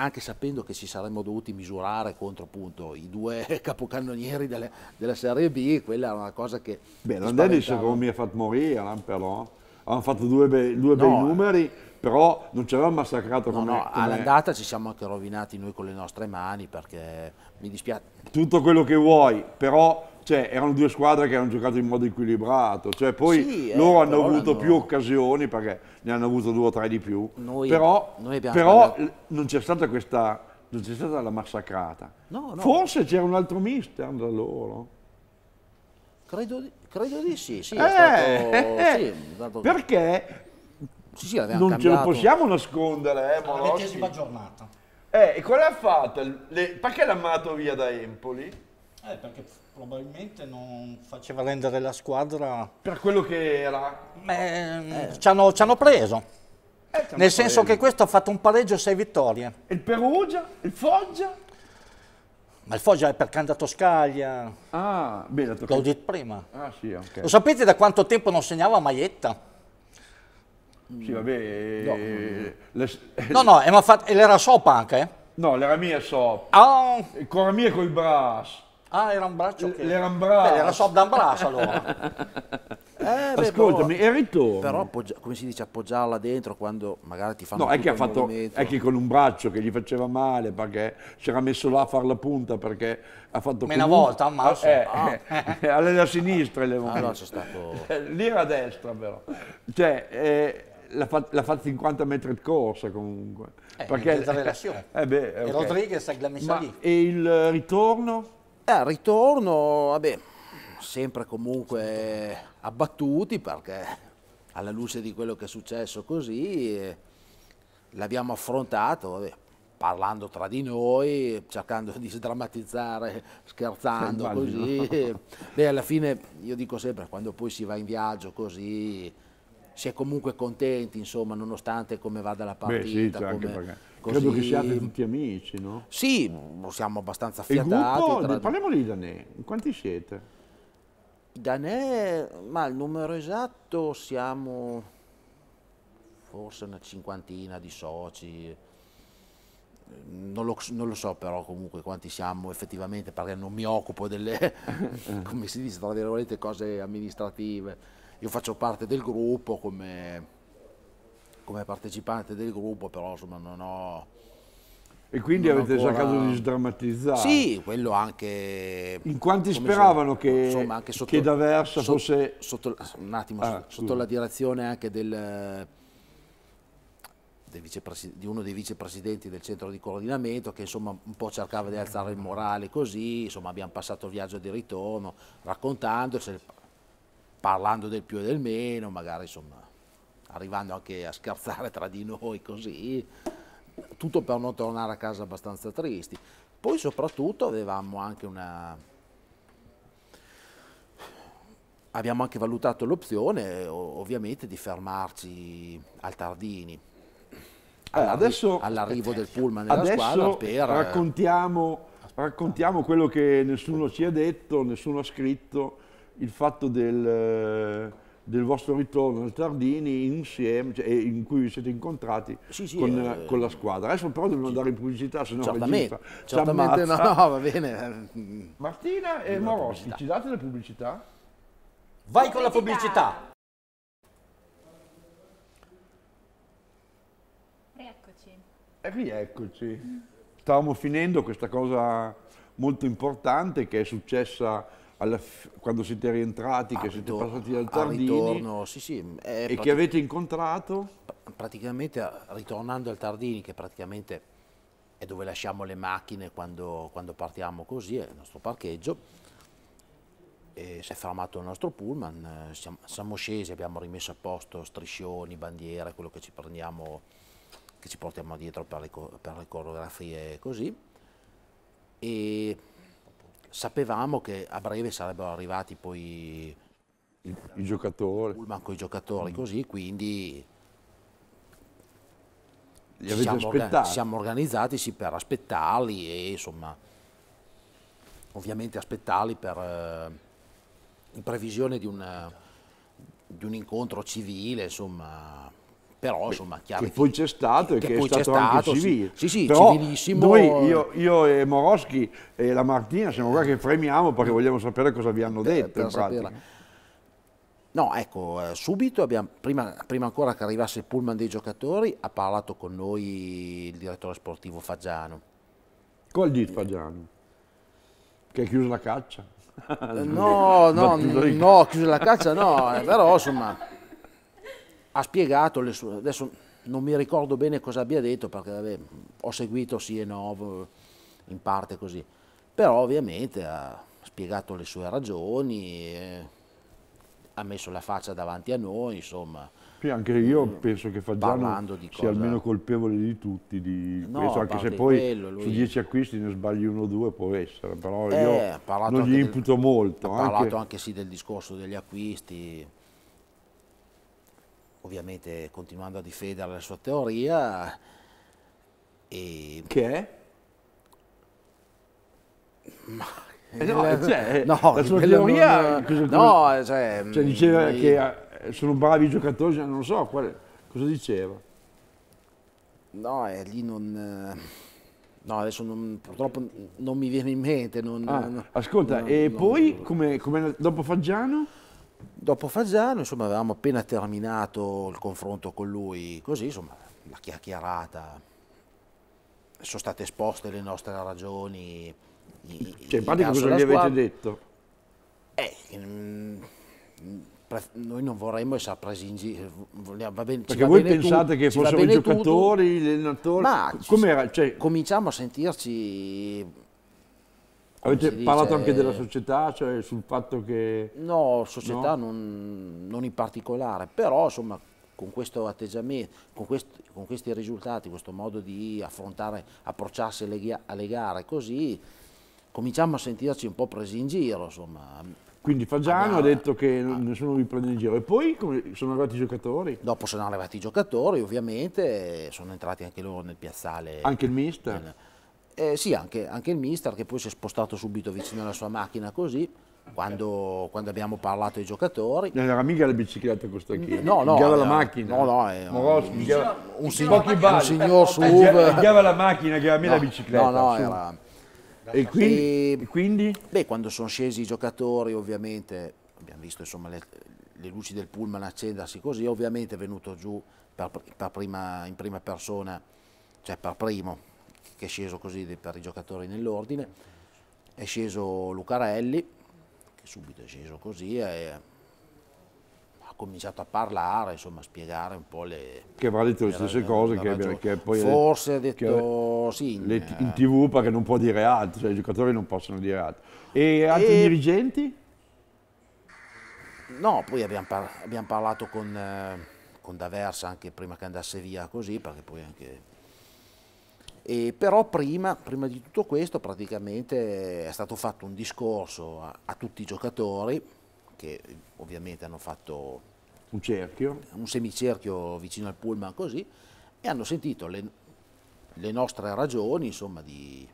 anche sapendo che ci saremmo dovuti misurare contro appunto i due capocannonieri delle, della Serie B, quella era una cosa che... Beh, non è Landelli secondo me ha fatto morire, eh, però eh. hanno fatto due, bei, due no, bei eh. numeri, però non ci avevamo massacrato come... No, no, come... all'andata ci siamo anche rovinati noi con le nostre mani perché mi dispiace... Tutto quello che vuoi, però cioè, erano due squadre che hanno giocato in modo equilibrato, cioè, poi sì, eh, loro eh, hanno avuto più occasioni perché ne hanno avuto due o tre di più, noi, però, noi però non c'è stata questa, non c'è stata la massacrata. No, no. Forse c'era un altro mister da loro? Credo di, credo di sì, sì, eh, stato, eh, sì eh, stato... Perché sì, sì, non cambiato. ce lo possiamo nascondere, eh, Moloschi. La ventesima giornata. Eh, e qual è fatta? Le... Perché l'ha mandato via da Empoli? Eh, perché probabilmente non faceva rendere la squadra... Per quello che era... Beh, eh. eh ci, hanno, ci hanno preso. Eh, Nel senso che questo ha fatto un pareggio e sei vittorie. Il Perugia, il Foggia. Ma il Foggia è per Candato Toscaglia Ah, bene, l'ho detto prima. Ah, sì, okay. Lo sapete da quanto tempo non segnava Maietta? Mm. Sì, vabbè. Eh, no, le... no, no, ma fa... l'era sopa anche. Eh? No, l'era mia sopa. Ah. Con la mia con i brasso. Ah, era un braccio che... Era un braccio. era sotto da un braccio allora. eh, beh, Ascoltami, però, boh. e ritorno. Però, come si dice, appoggiarla dentro quando magari ti fanno No, è che ha fatto... È che con un braccio che gli faceva male perché si era messo là a fare la punta perché ha fatto... Ma una volta, ma... Eh, ah. eh, eh alla sinistra le ah, no, c'è stato... Eh, lì era a destra però. Cioè... Eh, l'ha fatto, 50 metri di corsa comunque. Eh, perché, Eh, beh, okay. E Rodriguez l'ha messa lì. E il ritorno? al eh, ritorno, vabbè, sempre comunque abbattuti perché alla luce di quello che è successo così eh, l'abbiamo affrontato vabbè, parlando tra di noi, cercando di sdrammatizzare, scherzando così. beh, alla fine io dico sempre, quando poi si va in viaggio così, si è comunque contenti, insomma, nonostante come vada la partita. Beh, sì, come... Anche perché Così... Credo che siate tutti amici, no? Sì, siamo abbastanza affiatati. Gruppo, tra... Parliamo di Danè, quanti siete? Danè, ma il numero esatto siamo forse una cinquantina di soci, non lo, non lo, so però comunque quanti siamo effettivamente perché non mi occupo delle, come si dice, tra virgolette, cose amministrative. Io faccio parte del gruppo come come partecipante del gruppo, però insomma non ho... E quindi avete ancora... cercato di sdrammatizzare? Sì, quello anche... In quanti speravano se... che, insomma, anche sotto, che D'Aversa so, fosse... Sotto, un attimo, ah, sotto scusa. la direzione anche del, del di uno dei vicepresidenti del centro di coordinamento che insomma un po' cercava di alzare il morale così, insomma abbiamo passato il viaggio di ritorno raccontandoci, parlando del più e del meno, magari insomma arrivando anche a scherzare tra di noi così, tutto per non tornare a casa abbastanza tristi. Poi soprattutto avevamo anche una... abbiamo anche valutato l'opzione ovviamente di fermarci al Tardini. Eh, all'arrivo, all'arrivo del pullman della squadra per... raccontiamo raccontiamo quello che nessuno ci ha detto, nessuno ha scritto, il fatto del, del vostro ritorno al Tardini insieme, cioè, in cui vi siete incontrati sì, sì, con, eh, con, la squadra. Adesso però dobbiamo andare in pubblicità, se no certamente, certamente no, no, va bene. Martina e Morossi, ci date la pubblicità? Vai pubblicità. con la pubblicità! Rieccoci. E eh, rieccoci. Stavamo finendo questa cosa molto importante che è successa alla, quando siete rientrati, ah, che siete passati dal ah, Tardini ritorno, sì, sì, mm, eh, e che avete incontrato? Praticamente ah, ritornando al Tardini, che praticamente è dove lasciamo le macchine quando, quando partiamo così, è il nostro parcheggio, e si è fermato il nostro pullman, eh, siamo, siamo, scesi, abbiamo rimesso a posto striscioni, bandiere, quello che ci prendiamo, che ci portiamo dietro per le, per le coreografie così. E sapevamo che a breve sarebbero arrivati poi i, i giocatori. con i giocatori mm. così, quindi Li siamo, orga siamo organizzati sì, per aspettarli e insomma ovviamente aspettarli per, eh, in previsione di un, eh, di un incontro civile, insomma però insomma chiaro che poi c'è stato e che, che è stato, stato anche civile sì, sì, però civilissimo noi io, io, e Moroschi e la Martina siamo qua che fremiamo perché vogliamo sapere cosa vi hanno eh, detto No, ecco, eh, subito, abbiamo, prima, prima, ancora che arrivasse il pullman dei giocatori, ha parlato con noi il direttore sportivo Fagiano. Col dit Fagiano? Che ha chiuso la caccia? No, no, no, chiuso la caccia no, eh, però insomma ha spiegato le sue, adesso non mi ricordo bene cosa abbia detto perché vabbè, ho seguito sì e no in parte così, però ovviamente ha spiegato le sue ragioni, eh, ha messo la faccia davanti a noi, insomma. Sì, anche io eh, penso che Fagiano sia cosa... almeno colpevole di tutti, di no, questo, anche se poi quello, lui... su dieci acquisti ne sbagli uno o due può essere, però eh, io non gli imputo del... molto. Ha parlato anche sì del discorso degli acquisti, ovviamente continuando a difendere la sua teoria. E... Che è? Ma... Eh, no, la, cioè, no, la sua teoria... Non, no, eh, cioè, cioè diceva e... che eh, sono bravi i giocatori, cioè, non so quale, cosa diceva. No, eh, lì non... No, adesso non, purtroppo non mi viene in mente. Non, ah, non, ascolta, e poi come, come dopo Faggiano? Dopo Fagiano, insomma, avevamo appena terminato il confronto con lui, così, insomma, la chiacchierata, sono state esposte le nostre ragioni. I, cioè, in cosa gli avete detto? Eh, mh, noi non vorremmo essere presi in giro. Perché ci voi pensate tu, che fossero i giocatori, tutto. gli allenatori? Ma ci, cioè... cominciamo a sentirci Avete parlato anche della eh, società, cioè sul fatto che... No, società no? Non, non, in particolare, però insomma con questo atteggiamento, con questi, con questi risultati, questo modo di affrontare, approcciarsi alle, alle, gare così, cominciamo a sentirci un po' presi in giro, insomma. Quindi Fagiano ah, ha detto che ah, nessuno vi prende in giro e poi sono arrivati i giocatori? Dopo sono arrivati i giocatori ovviamente, sono entrati anche loro nel piazzale. Anche il mister? Nel, eh, sì, anche, anche, il mister che poi si è spostato subito vicino alla sua macchina così. Quando, quando abbiamo parlato ai giocatori non era mica la bicicletta questa qui no no era la macchina no no è Moros, un, migava, un, un, signor, un bali, signor SUV guidava la macchina che aveva me no, la bicicletta no no su. era e quindi, e quindi, Beh, quando sono scesi i giocatori, ovviamente, abbiamo visto insomma, le, le, luci del pullman accendersi così, ovviamente è venuto giù per, per prima, in prima persona, cioè per primo, che è sceso così per i giocatori nell'ordine, è sceso Lucarelli, che subito è sceso così, e ha cominciato a parlare, insomma a spiegare un po' le... Che aveva detto le stesse cose che, che poi... Forse ha detto che, sì. Le, eh. in tv perché non può dire altro, cioè i giocatori non possono dire altro. E altri e, dirigenti? No, poi abbiamo, par abbiamo parlato con, eh, con D'Aversa anche prima che andasse via così, perché poi anche e però prima, prima, di tutto questo praticamente è stato fatto un discorso a, a tutti i giocatori che ovviamente hanno fatto un cerchio, un semicerchio vicino al pullman così e hanno sentito le, le nostre ragioni insomma di,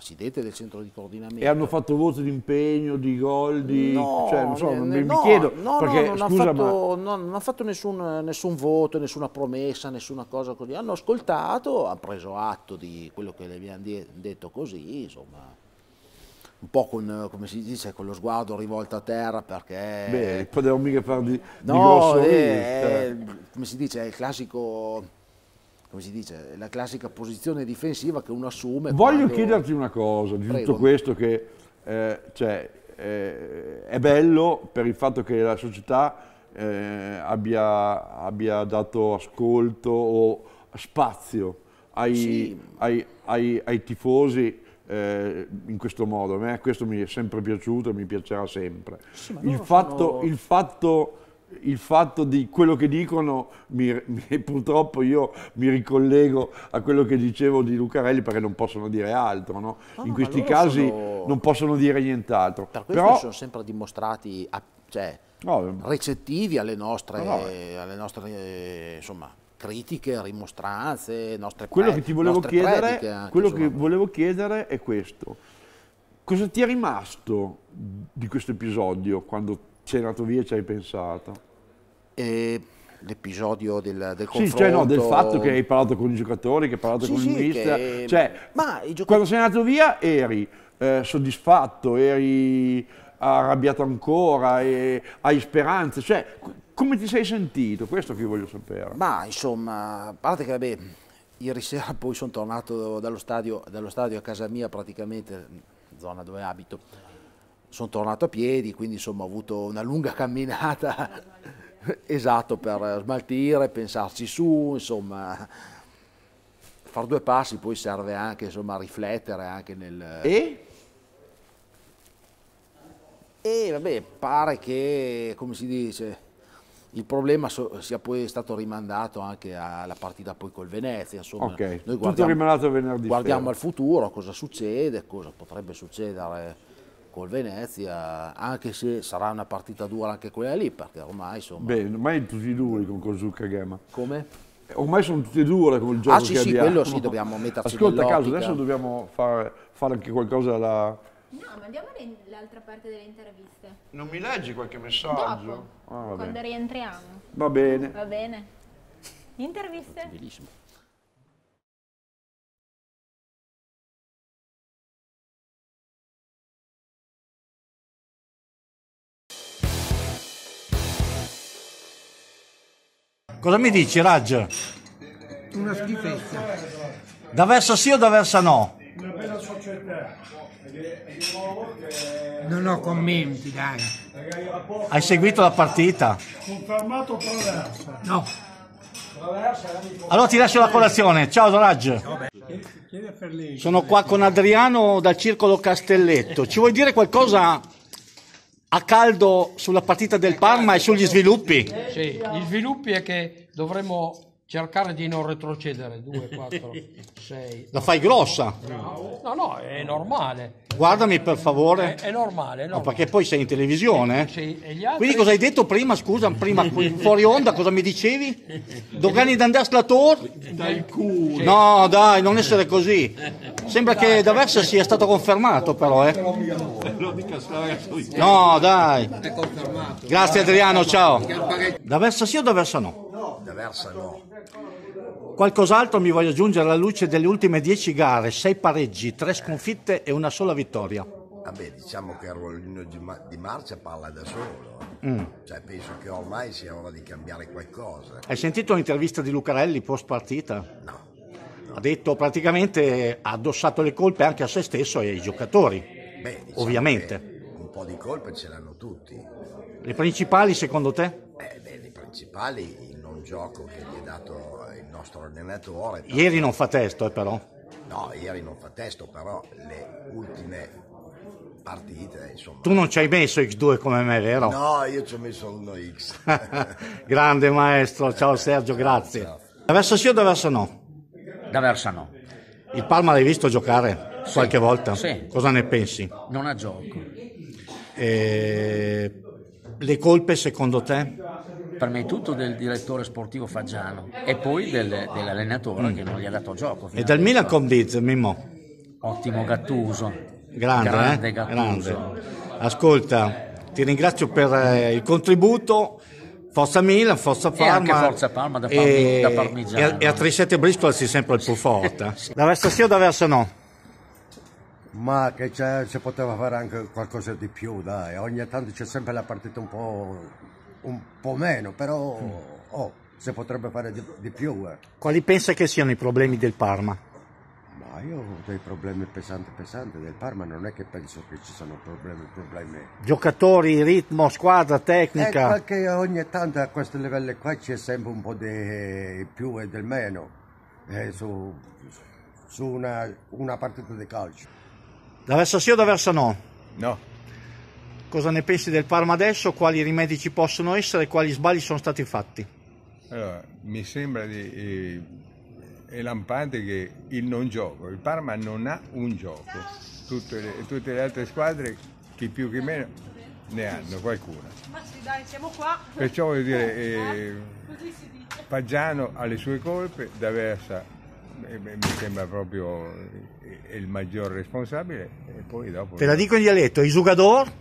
presidente del centro di coordinamento. E hanno fatto voto di impegno, di gol, di... No, cioè, non so, ne, mi, no, chiedo, no, perché, no, non, scusa, fatto, ma... non hanno fatto nessun, nessun, voto, nessuna promessa, nessuna cosa così. Hanno ascoltato, hanno preso atto di quello che le abbiamo detto così, insomma un po' con, come si dice, con lo sguardo rivolto a terra perché... Beh, potevamo mica fare di, no, di grosso... No, eh, cioè. eh, come si dice, è il classico come si dice, la classica posizione difensiva che uno assume. Voglio quando... chiederti una cosa di Prego. tutto questo che eh, cioè, eh, è bello per il fatto che la società eh, abbia, abbia, dato ascolto o spazio ai, sì. ai, ai, ai tifosi eh, in questo modo. A me questo mi è sempre piaciuto e mi piacerà sempre. Sì, il, fatto, sono... il fatto il fatto di quello che dicono, mi, mi, purtroppo io mi ricollego a quello che dicevo di Lucarelli perché non possono dire altro, no? No, in questi casi sono... non possono dire nient'altro. Per questo Però... sono sempre dimostrati a, cioè, no, eh. recettivi alle nostre, alle nostre insomma, critiche, rimostranze, nostre Quello che ti volevo chiedere, quello che volevo chiedere è questo. Cosa ti è rimasto di questo episodio quando sei andato via e ci hai pensato. E l'episodio del, del confronto. Sì, cioè no, del fatto che hai parlato con i giocatori, che hai parlato sì, con sì, il mister. Che... Cioè, Ma giocatori... quando sei andato via eri eh, soddisfatto, eri eh, arrabbiato ancora, e hai speranze, cioè come ti sei sentito? Questo che voglio sapere. Ma insomma, a parte che vabbè, ieri sera poi sono tornato dallo stadio, dallo stadio a casa mia praticamente, zona dove abito, sono tornato a piedi, quindi insomma ho avuto una lunga camminata esatto per smaltire, pensarci su, insomma far due passi poi serve anche insomma riflettere anche nel... E? E vabbè, pare che, come si dice, il problema so, sia poi stato rimandato anche alla partita poi col Venezia. Insomma, okay. noi guardiamo, tutto rimandato venerdì. Guardiamo al futuro, cosa succede, cosa potrebbe succedere col Venezia, anche se sarà una partita dura anche quella lì, perché ormai insomma... Beh, ormai tutti duri con Kozuka Gemma. Come? Ormai sono tutte dure con il ah, gioco ah, sì, che sì, abbiamo. quello sì, dobbiamo metterci Ascolta caso, adesso dobbiamo fare, fare anche qualcosa alla... No, ma andiamo all'altra parte delle interviste. Non mi leggi qualche messaggio? Dopo, ah, quando rientriamo. Va bene. Va bene. Interviste? Bellissimo. Cosa mi dici, Raj? Una schifezza. Da versa sì o da versa no? Una bella società. Non ho commenti, dai. Hai seguito la partita? Confermato Traversa. No. Allora ti lascio la colazione. Ciao Raj. Sono qua con Adriano dal Circolo Castelletto. Ci vuoi dire qualcosa a caldo sulla partita del Parma e sugli sviluppi. Sì, gli sviluppi è che dovremmo cercare di non retrocedere 2, 4, 6. La fai grossa? No, no, è normale. Guardami per favore. È, è normale, no? Perché poi sei in televisione. Eh. Sì, sì, altri... Quindi cosa hai detto prima? Scusa, prima fuori onda cosa mi dicevi? Dogani d'Andrea Slator? Dal culo. No, dai, non essere così. Sembra che D'Aversa sia stato confermato però, eh. No, dai. Grazie Adriano, ciao. D'Aversa sì o D'Aversa no? No, D'Aversa no. Qualcos'altro mi voglio aggiungere alla luce delle ultime dieci gare, sei pareggi, tre sconfitte e una sola vittoria. Vabbè, diciamo che il ruolino di, di marcia parla da solo. Eh. Mm. Cioè, penso che ormai sia ora di cambiare qualcosa. Hai sentito l'intervista di Lucarelli post partita? No. Ha detto praticamente, ha addossato le colpe anche a se stesso e ai giocatori, Beh, diciamo ovviamente. Un po' di colpe ce l'hanno tutti. Le principali secondo te? Eh, le principali il non gioco che gli è dato il nostro allenatore. Ieri non fa testo eh, però. No, ieri non fa testo, però le ultime partite, insomma. Tu non ci hai messo X2 come me, vero? No, io ci ho messo uno x Grande maestro, ciao eh, Sergio, grazie. Ciao. Verso sì o verso no? da Versano. Il Palma l'hai visto giocare qualche sì, volta? Sì. Cosa ne pensi? Non ha gioco. E... Le colpe secondo te? Per me tutto del direttore sportivo Faggiano e poi del, dell'allenatore mm. che non gli ha dato gioco. E dal Milan Condiz, Mimmo? Ottimo Gattuso. Grande, eh? grande eh? Gattuso. Grande. Ascolta, ti ringrazio per eh, il contributo Forza Milan, Forza Parma. E anche Forza Parma da, e, da Parmigiano. E a, a 37 Bristol si sempre il più forte. da verso sì o da verso no? Ma che si poteva fare anche qualcosa di più, dai. Ogni tanto c'è sempre la partita un po', un po meno, però mm. oh, si potrebbe fare di, di più. Eh. Quali pensa che siano i problemi del Parma? io ho dei problemi pesanti pesanti del Parma, non è che penso che ci siano problemi, problemi. Giocatori, ritmo, squadra, tecnica. E qualche, ogni tanto a questo livello qua c'è sempre un po' di più e del meno eh, su, su una, una, partita di calcio. Da Versa sì o da Versa no? No. Cosa ne pensi del Parma adesso? Quali rimedi ci possono essere? Quali sbagli sono stati fatti? Allora, mi sembra di... Eh è lampante che il non gioco, il Parma non ha un gioco, tutte le, tutte le altre squadre, chi più che meno, ne hanno qualcuna. Ma sì dai, siamo qua. Perciò voglio dire, eh, eh Paggiano ha le sue colpe, D'Aversa eh, mi sembra proprio eh, il maggior responsabile e poi dopo... Te la dico in dialetto, i Zugador?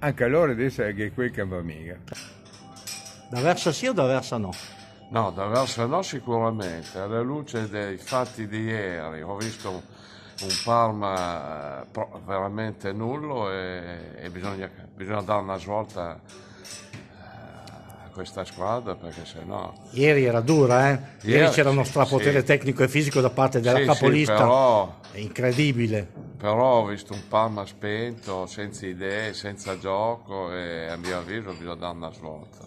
Anche allora adesso è che quel che va mica. D'Aversa sì o D'Aversa no? No, dall'Arsa no sicuramente, alla luce dei fatti di ieri ho visto un, Parma eh, veramente nullo e, e bisogna, bisogna, dare una svolta eh, a questa squadra perché se no... Ieri era dura, eh? Ieri, ieri c'era uno strapotere sì, tecnico e fisico da parte della sì, capolista, sì, però, è incredibile. Però ho visto un Parma spento, senza idee, senza gioco e a mio avviso bisogna dare una svolta.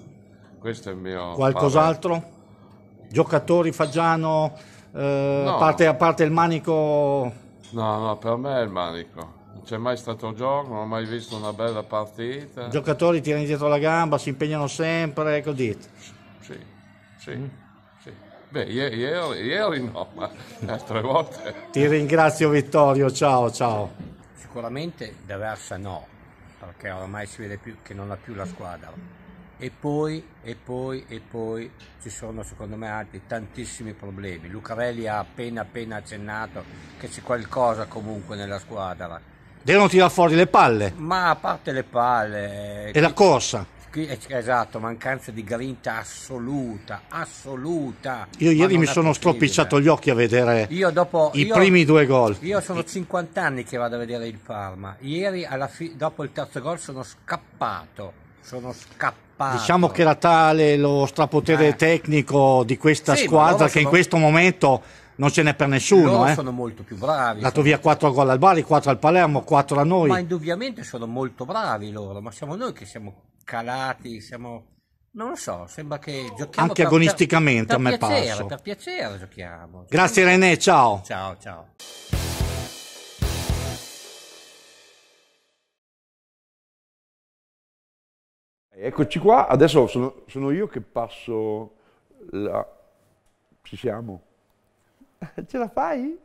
Questo è il mio... Qualcos'altro? giocatori Fagiano, eh, no. a, parte, a, parte, il manico... No, no, per me è il manico. Non c'è mai stato gioco, non ho mai visto una bella partita. Giocatori tirano dietro la gamba, si impegnano sempre, ecco dite. Sì, sì. Mm. Beh, ieri, ieri, no, ma altre volte. Ti ringrazio Vittorio, ciao ciao. Sicuramente da Versa no, perché ormai si vede più che non ha più la squadra. E poi, e poi, e poi ci sono secondo me altri tantissimi problemi. Lucarelli ha appena appena accennato che c'è qualcosa comunque nella squadra. Devono tirare fuori le palle. Ma a parte le palle... Eh, e qui, la corsa. Qui, eh, esatto, mancanza di grinta assoluta, assoluta. Io ieri mi sono possibile. stropicciato gli occhi a vedere dopo, i io, primi due gol. Io sono 50 anni che vado a vedere il Parma. Ieri fi, dopo il terzo gol sono scappato, sono scappato Parlo. Diciamo che era tale lo strapotere eh. tecnico di questa sì, squadra che sono... in questo momento non ce n'è per nessuno. Loro eh. sono molto più bravi. Dato via 4 gol al Bari, 4 al Palermo, 4 a noi. Ma indubbiamente sono molto bravi loro, ma siamo noi che siamo calati, siamo... Non lo so, sembra che giochiamo... Anche per, agonisticamente per, per a me piacere, passa. Per piacere giochiamo. Grazie René, ciao. Ciao, ciao. Eccoci qua, adesso sono, sono io che passo la... Ci siamo? Ce la fai?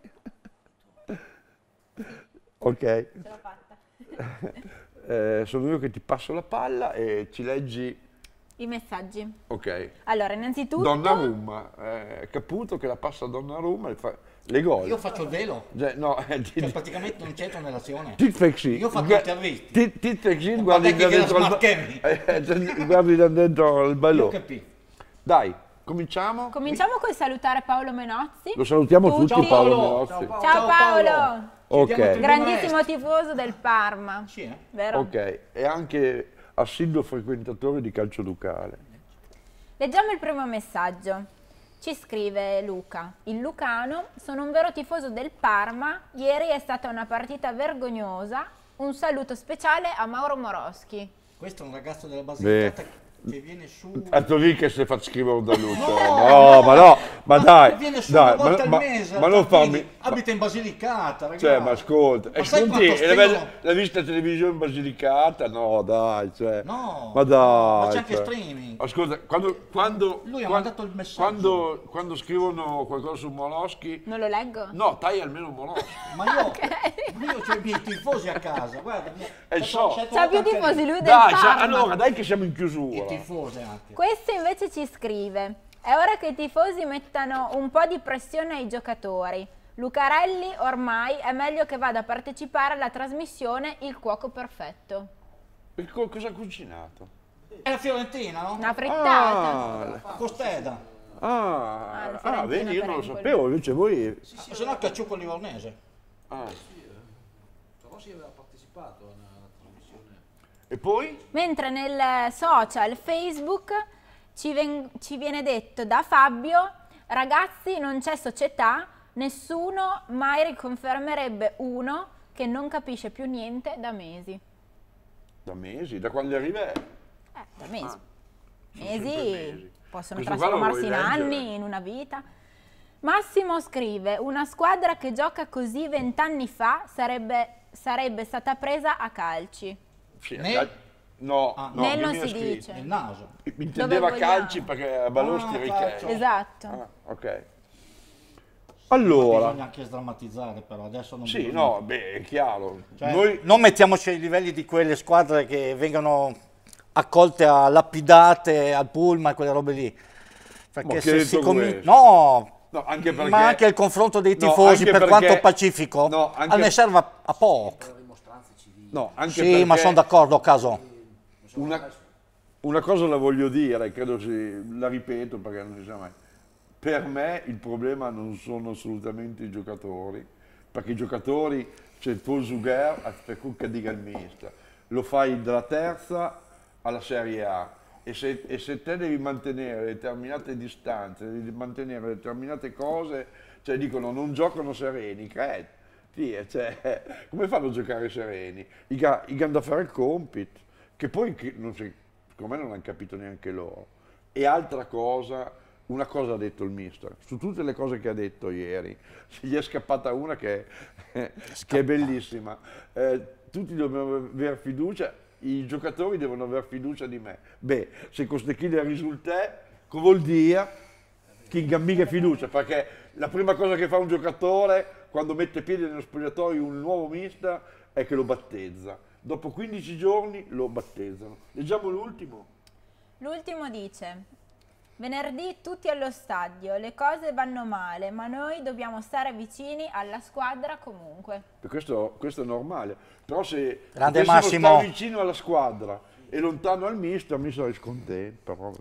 Ok. Ce l'ho fatta. eh, sono io che ti passo la palla e ci leggi... I messaggi. Ok. Allora, innanzitutto... Donnarumma, eh, Caputo che la passa a Donnarumma e fa le gol. Io faccio il velo. Cioè, no, eh, cioè, praticamente non c'entro nell'azione. Io faccio il terrorista. Tit guardi da dentro al guardi da dentro il ballo. Dai, cominciamo. Cominciamo col salutare Paolo Menozzi. Lo salutiamo tutti, tutti Paolo. Paolo Menozzi. Ciao Paolo. Ciao Paolo. Ciao Paolo. Okay. Grandissimo est. tifoso del Parma. Sì, eh? Vero? Ok, e anche assiduo frequentatore di calcio ducale. Leggiamo il primo messaggio. Ci scrive Luca, il Lucano, sono un vero tifoso del Parma, ieri è stata una partita vergognosa, un saluto speciale a Mauro Moroschi. Questo è un ragazzo della Basilicata che viene su tanto lì che se fa schifo da luce no, cioè, no, ma no ma dai viene su dai, una volta ma, al mese ma non fammi abita ma, in Basilicata ragazzi cioè ma ascolta ma e eh, senti spendono... la vista televisione in Basilicata no dai cioè no ma dai ma c'è anche cioè. streaming ascolta quando, quando lui quando, ha mandato il messaggio quando, quando scrivono qualcosa su Moloschi non lo leggo? no taglia almeno Moloschi ma io okay. io ho i miei tifosi a casa guarda eh, so. c'ha più tifosi lui del dai, Parma allora dai che siamo in chiusura tifose anche. Questo invece ci scrive, è ora che i tifosi mettano un po' di pressione ai giocatori. Lucarelli ormai è meglio che vada a partecipare alla trasmissione Il Cuoco Perfetto. Il cuoco cosa ha cucinato? È la Fiorentina, no? Una frittata. Ah, Costeda. Ah, ah, ah, ah vedi, io non lo sapevo, invece voi... Sì, sì, se no cacciucco il livornese. Ah. Però si aveva e poi? Mentre nel eh, social Facebook ci, ci viene detto da Fabio, ragazzi non c'è società, nessuno mai riconfermerebbe uno che non capisce più niente da mesi. Da mesi? Da quando arriva? Eh, da mesi. Ah, mesi, mesi, possono Questo trasformarsi in anni, in una vita. Massimo scrive, una squadra che gioca così vent'anni fa sarebbe, sarebbe stata presa a calci. Sì, Nel... No, ah, no, Nello si scritto. dice. Nel naso. Intendeva calci perché Balosti ah, ricche. Esatto. Ah, ok. Allora. Non bisogna anche sdrammatizzare, però adesso non Sì, no, più. beh, è chiaro. Cioè, Noi... Non mettiamoci ai livelli di quelle squadre che vengono accolte a lapidate al pullman, quelle robe lì. Perché se si comincia. No! No, anche perché... Ma anche il confronto dei tifosi, no, per perché... quanto pacifico, no, anche... a me serve a poco. No, anche sì, ma sono d'accordo, Caso. Una, una, cosa la voglio dire, credo si, la ripeto perché non si sa mai. Per me il problema non sono assolutamente i giocatori, perché i giocatori, c'è il Paul Zuger, aspetta che dica il mister, lo fai dalla terza alla Serie A, e se, e se, te devi mantenere determinate distanze, devi mantenere determinate cose, cioè dicono non giocano sereni, credo malattie, cioè, come fanno a giocare sereni? I, ga, i Gandafar Compit, che poi, che non si, secondo me non hanno capito neanche loro. E altra cosa, una cosa ha detto il mister, su tutte le cose che ha detto ieri, gli è scappata una che, è, che è bellissima. Eh, tutti dobbiamo avere fiducia, i giocatori devono avere fiducia di me. Beh, se con chi le risultà, come vuol dire? Che in gambiga fiducia, perché la prima cosa che fa un giocatore quando mette piede nello spogliatoio un nuovo mista è che lo battezza. Dopo 15 giorni lo battezzano. Leggiamo l'ultimo. L'ultimo dice, venerdì tutti allo stadio, le cose vanno male, ma noi dobbiamo stare vicini alla squadra comunque. Questo, questo è normale, però se Grande Massimo. stare vicino alla squadra e lontano al mister mi sarei scontento.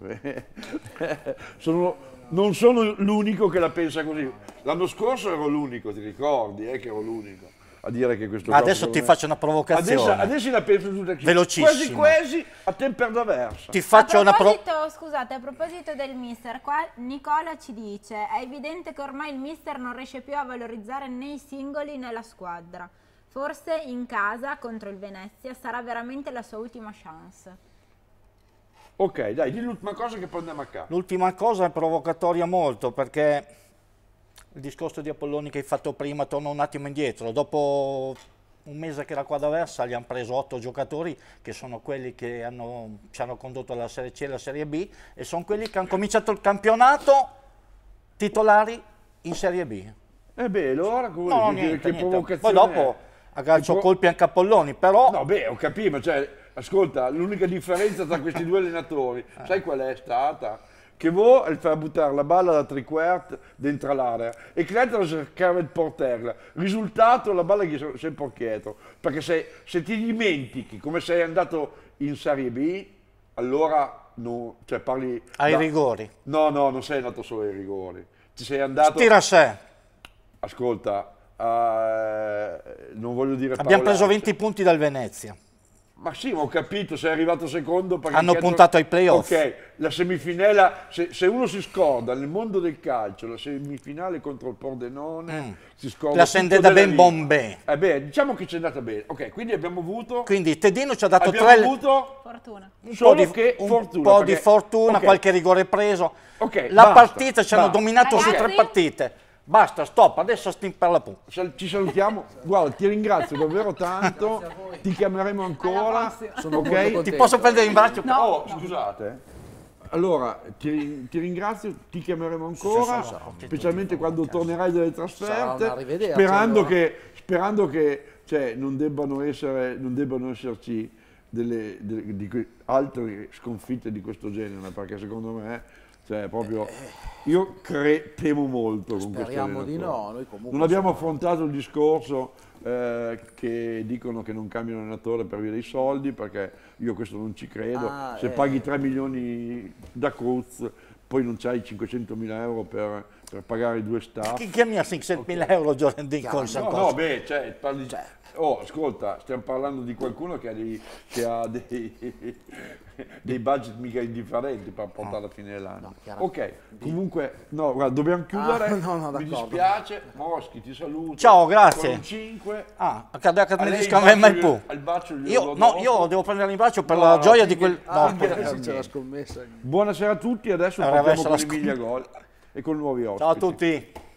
Sono non sono l'unico che la pensa così. L'anno scorso ero l'unico, ti ricordi, eh, che ero l'unico a dire che questo Adesso ti è... faccio una provocazione. Adesso, adesso la penso tutta chi... Velocissimo. Quasi quasi a temperda Ti faccio una provocazione. Scusate, a proposito del mister, qua Nicola ci dice è evidente che ormai il mister non riesce più a valorizzare né i singoli né la squadra. Forse in casa contro il Venezia sarà veramente la sua ultima chance. Ok, dai, di l'ultima cosa che prendiamo a capo. L'ultima cosa è provocatoria molto, perché il discorso di Apolloni che hai fatto prima, torno un attimo indietro, dopo un mese che era qua da Versa gli hanno preso otto giocatori che sono quelli che hanno, ci hanno condotto alla Serie C e alla Serie B e sono quelli che hanno cominciato il campionato titolari in Serie B. E eh beh, allora come no, dire niente, che niente. provocazione Poi dopo a aggancio colpi anche Apolloni, però... No, beh, ho capito, cioè Ascolta, l'unica differenza tra questi due allenatori, ah. sai qual è stata? Che vuoi il far buttare la balla da tre quarti dentro l'area e Cletton cercava il porterla. Risultato, la balla è sempre dietro. Perché se, se, ti dimentichi come sei andato in Serie B, allora no, cioè parli... Ai no, rigori. No, no, non sei andato solo ai rigori. Ti sei andato... Tira a sé. Ascolta, Uh, non voglio dire Abbiamo preso 20 punti dal Venezia. Ma sì, ma ho capito, sei arrivato secondo perché... Hanno chiedono... puntato ai playoff. Ok, la semifinale, se, se, uno si scorda nel mondo del calcio, la semifinale contro il Pordenone, mm. si scorda... La sendeda ben bombe. Eh beh, diciamo che ci è andata bene. Ok, quindi abbiamo avuto... Quindi Tedino ci ha dato abbiamo tre... Abbiamo avuto... Fortuna. Un po' di, che fortuna, po perché... di fortuna okay. qualche rigore preso. Ok, La basta, partita ci hanno dominato Ragazzi. su tre partite. Basta, stop, adesso stimperla punta. Ci salutiamo. Guarda, ti ringrazio davvero tanto. Grazie a ti chiameremo ancora. Sono okay? Ti posso prendere in braccio? No, oh, no. scusate. Allora, ti, ti, ringrazio, ti chiameremo ancora, sì, sarà, specialmente quando tornerai dalle trasferte, sperando allora. che, sperando che cioè, non, debbano essere, non debbano esserci delle, delle, di, altre sconfitte di questo genere, perché secondo me cioè, proprio, io temo molto Speriamo con questo allenatore. di no. non abbiamo affrontato il discorso eh, che dicono che non cambiano allenatore per via dei soldi, perché io questo non ci credo. Ah, Se eh. paghi 3 milioni da Cruz, poi non c'hai 500 mila euro per, per pagare due staff. Chi, chi 500 mila okay. euro Jordan Dinkins? No, no, beh, cioè, parli, cioè Oh, ascolta, stiamo parlando di qualcuno che ha dei, che ha dei, dei budget mica indifferenti per portare alla fine dell'anno. No, ok, comunque, no, guarda, dobbiamo ah, chiudere. Ah, no, no, Mi dispiace, Moschi, ti saluto. Ciao, grazie. 5. Ah, accadrà che a dica mai il, più. Il bacio io, no, io devo prendere in braccio per la gioia di quel... Ah, no, perché c'è la scommessa. Buonasera a tutti, adesso eh, allora, partiamo con Emilia Gol e con nuovi ospiti. Ciao a tutti.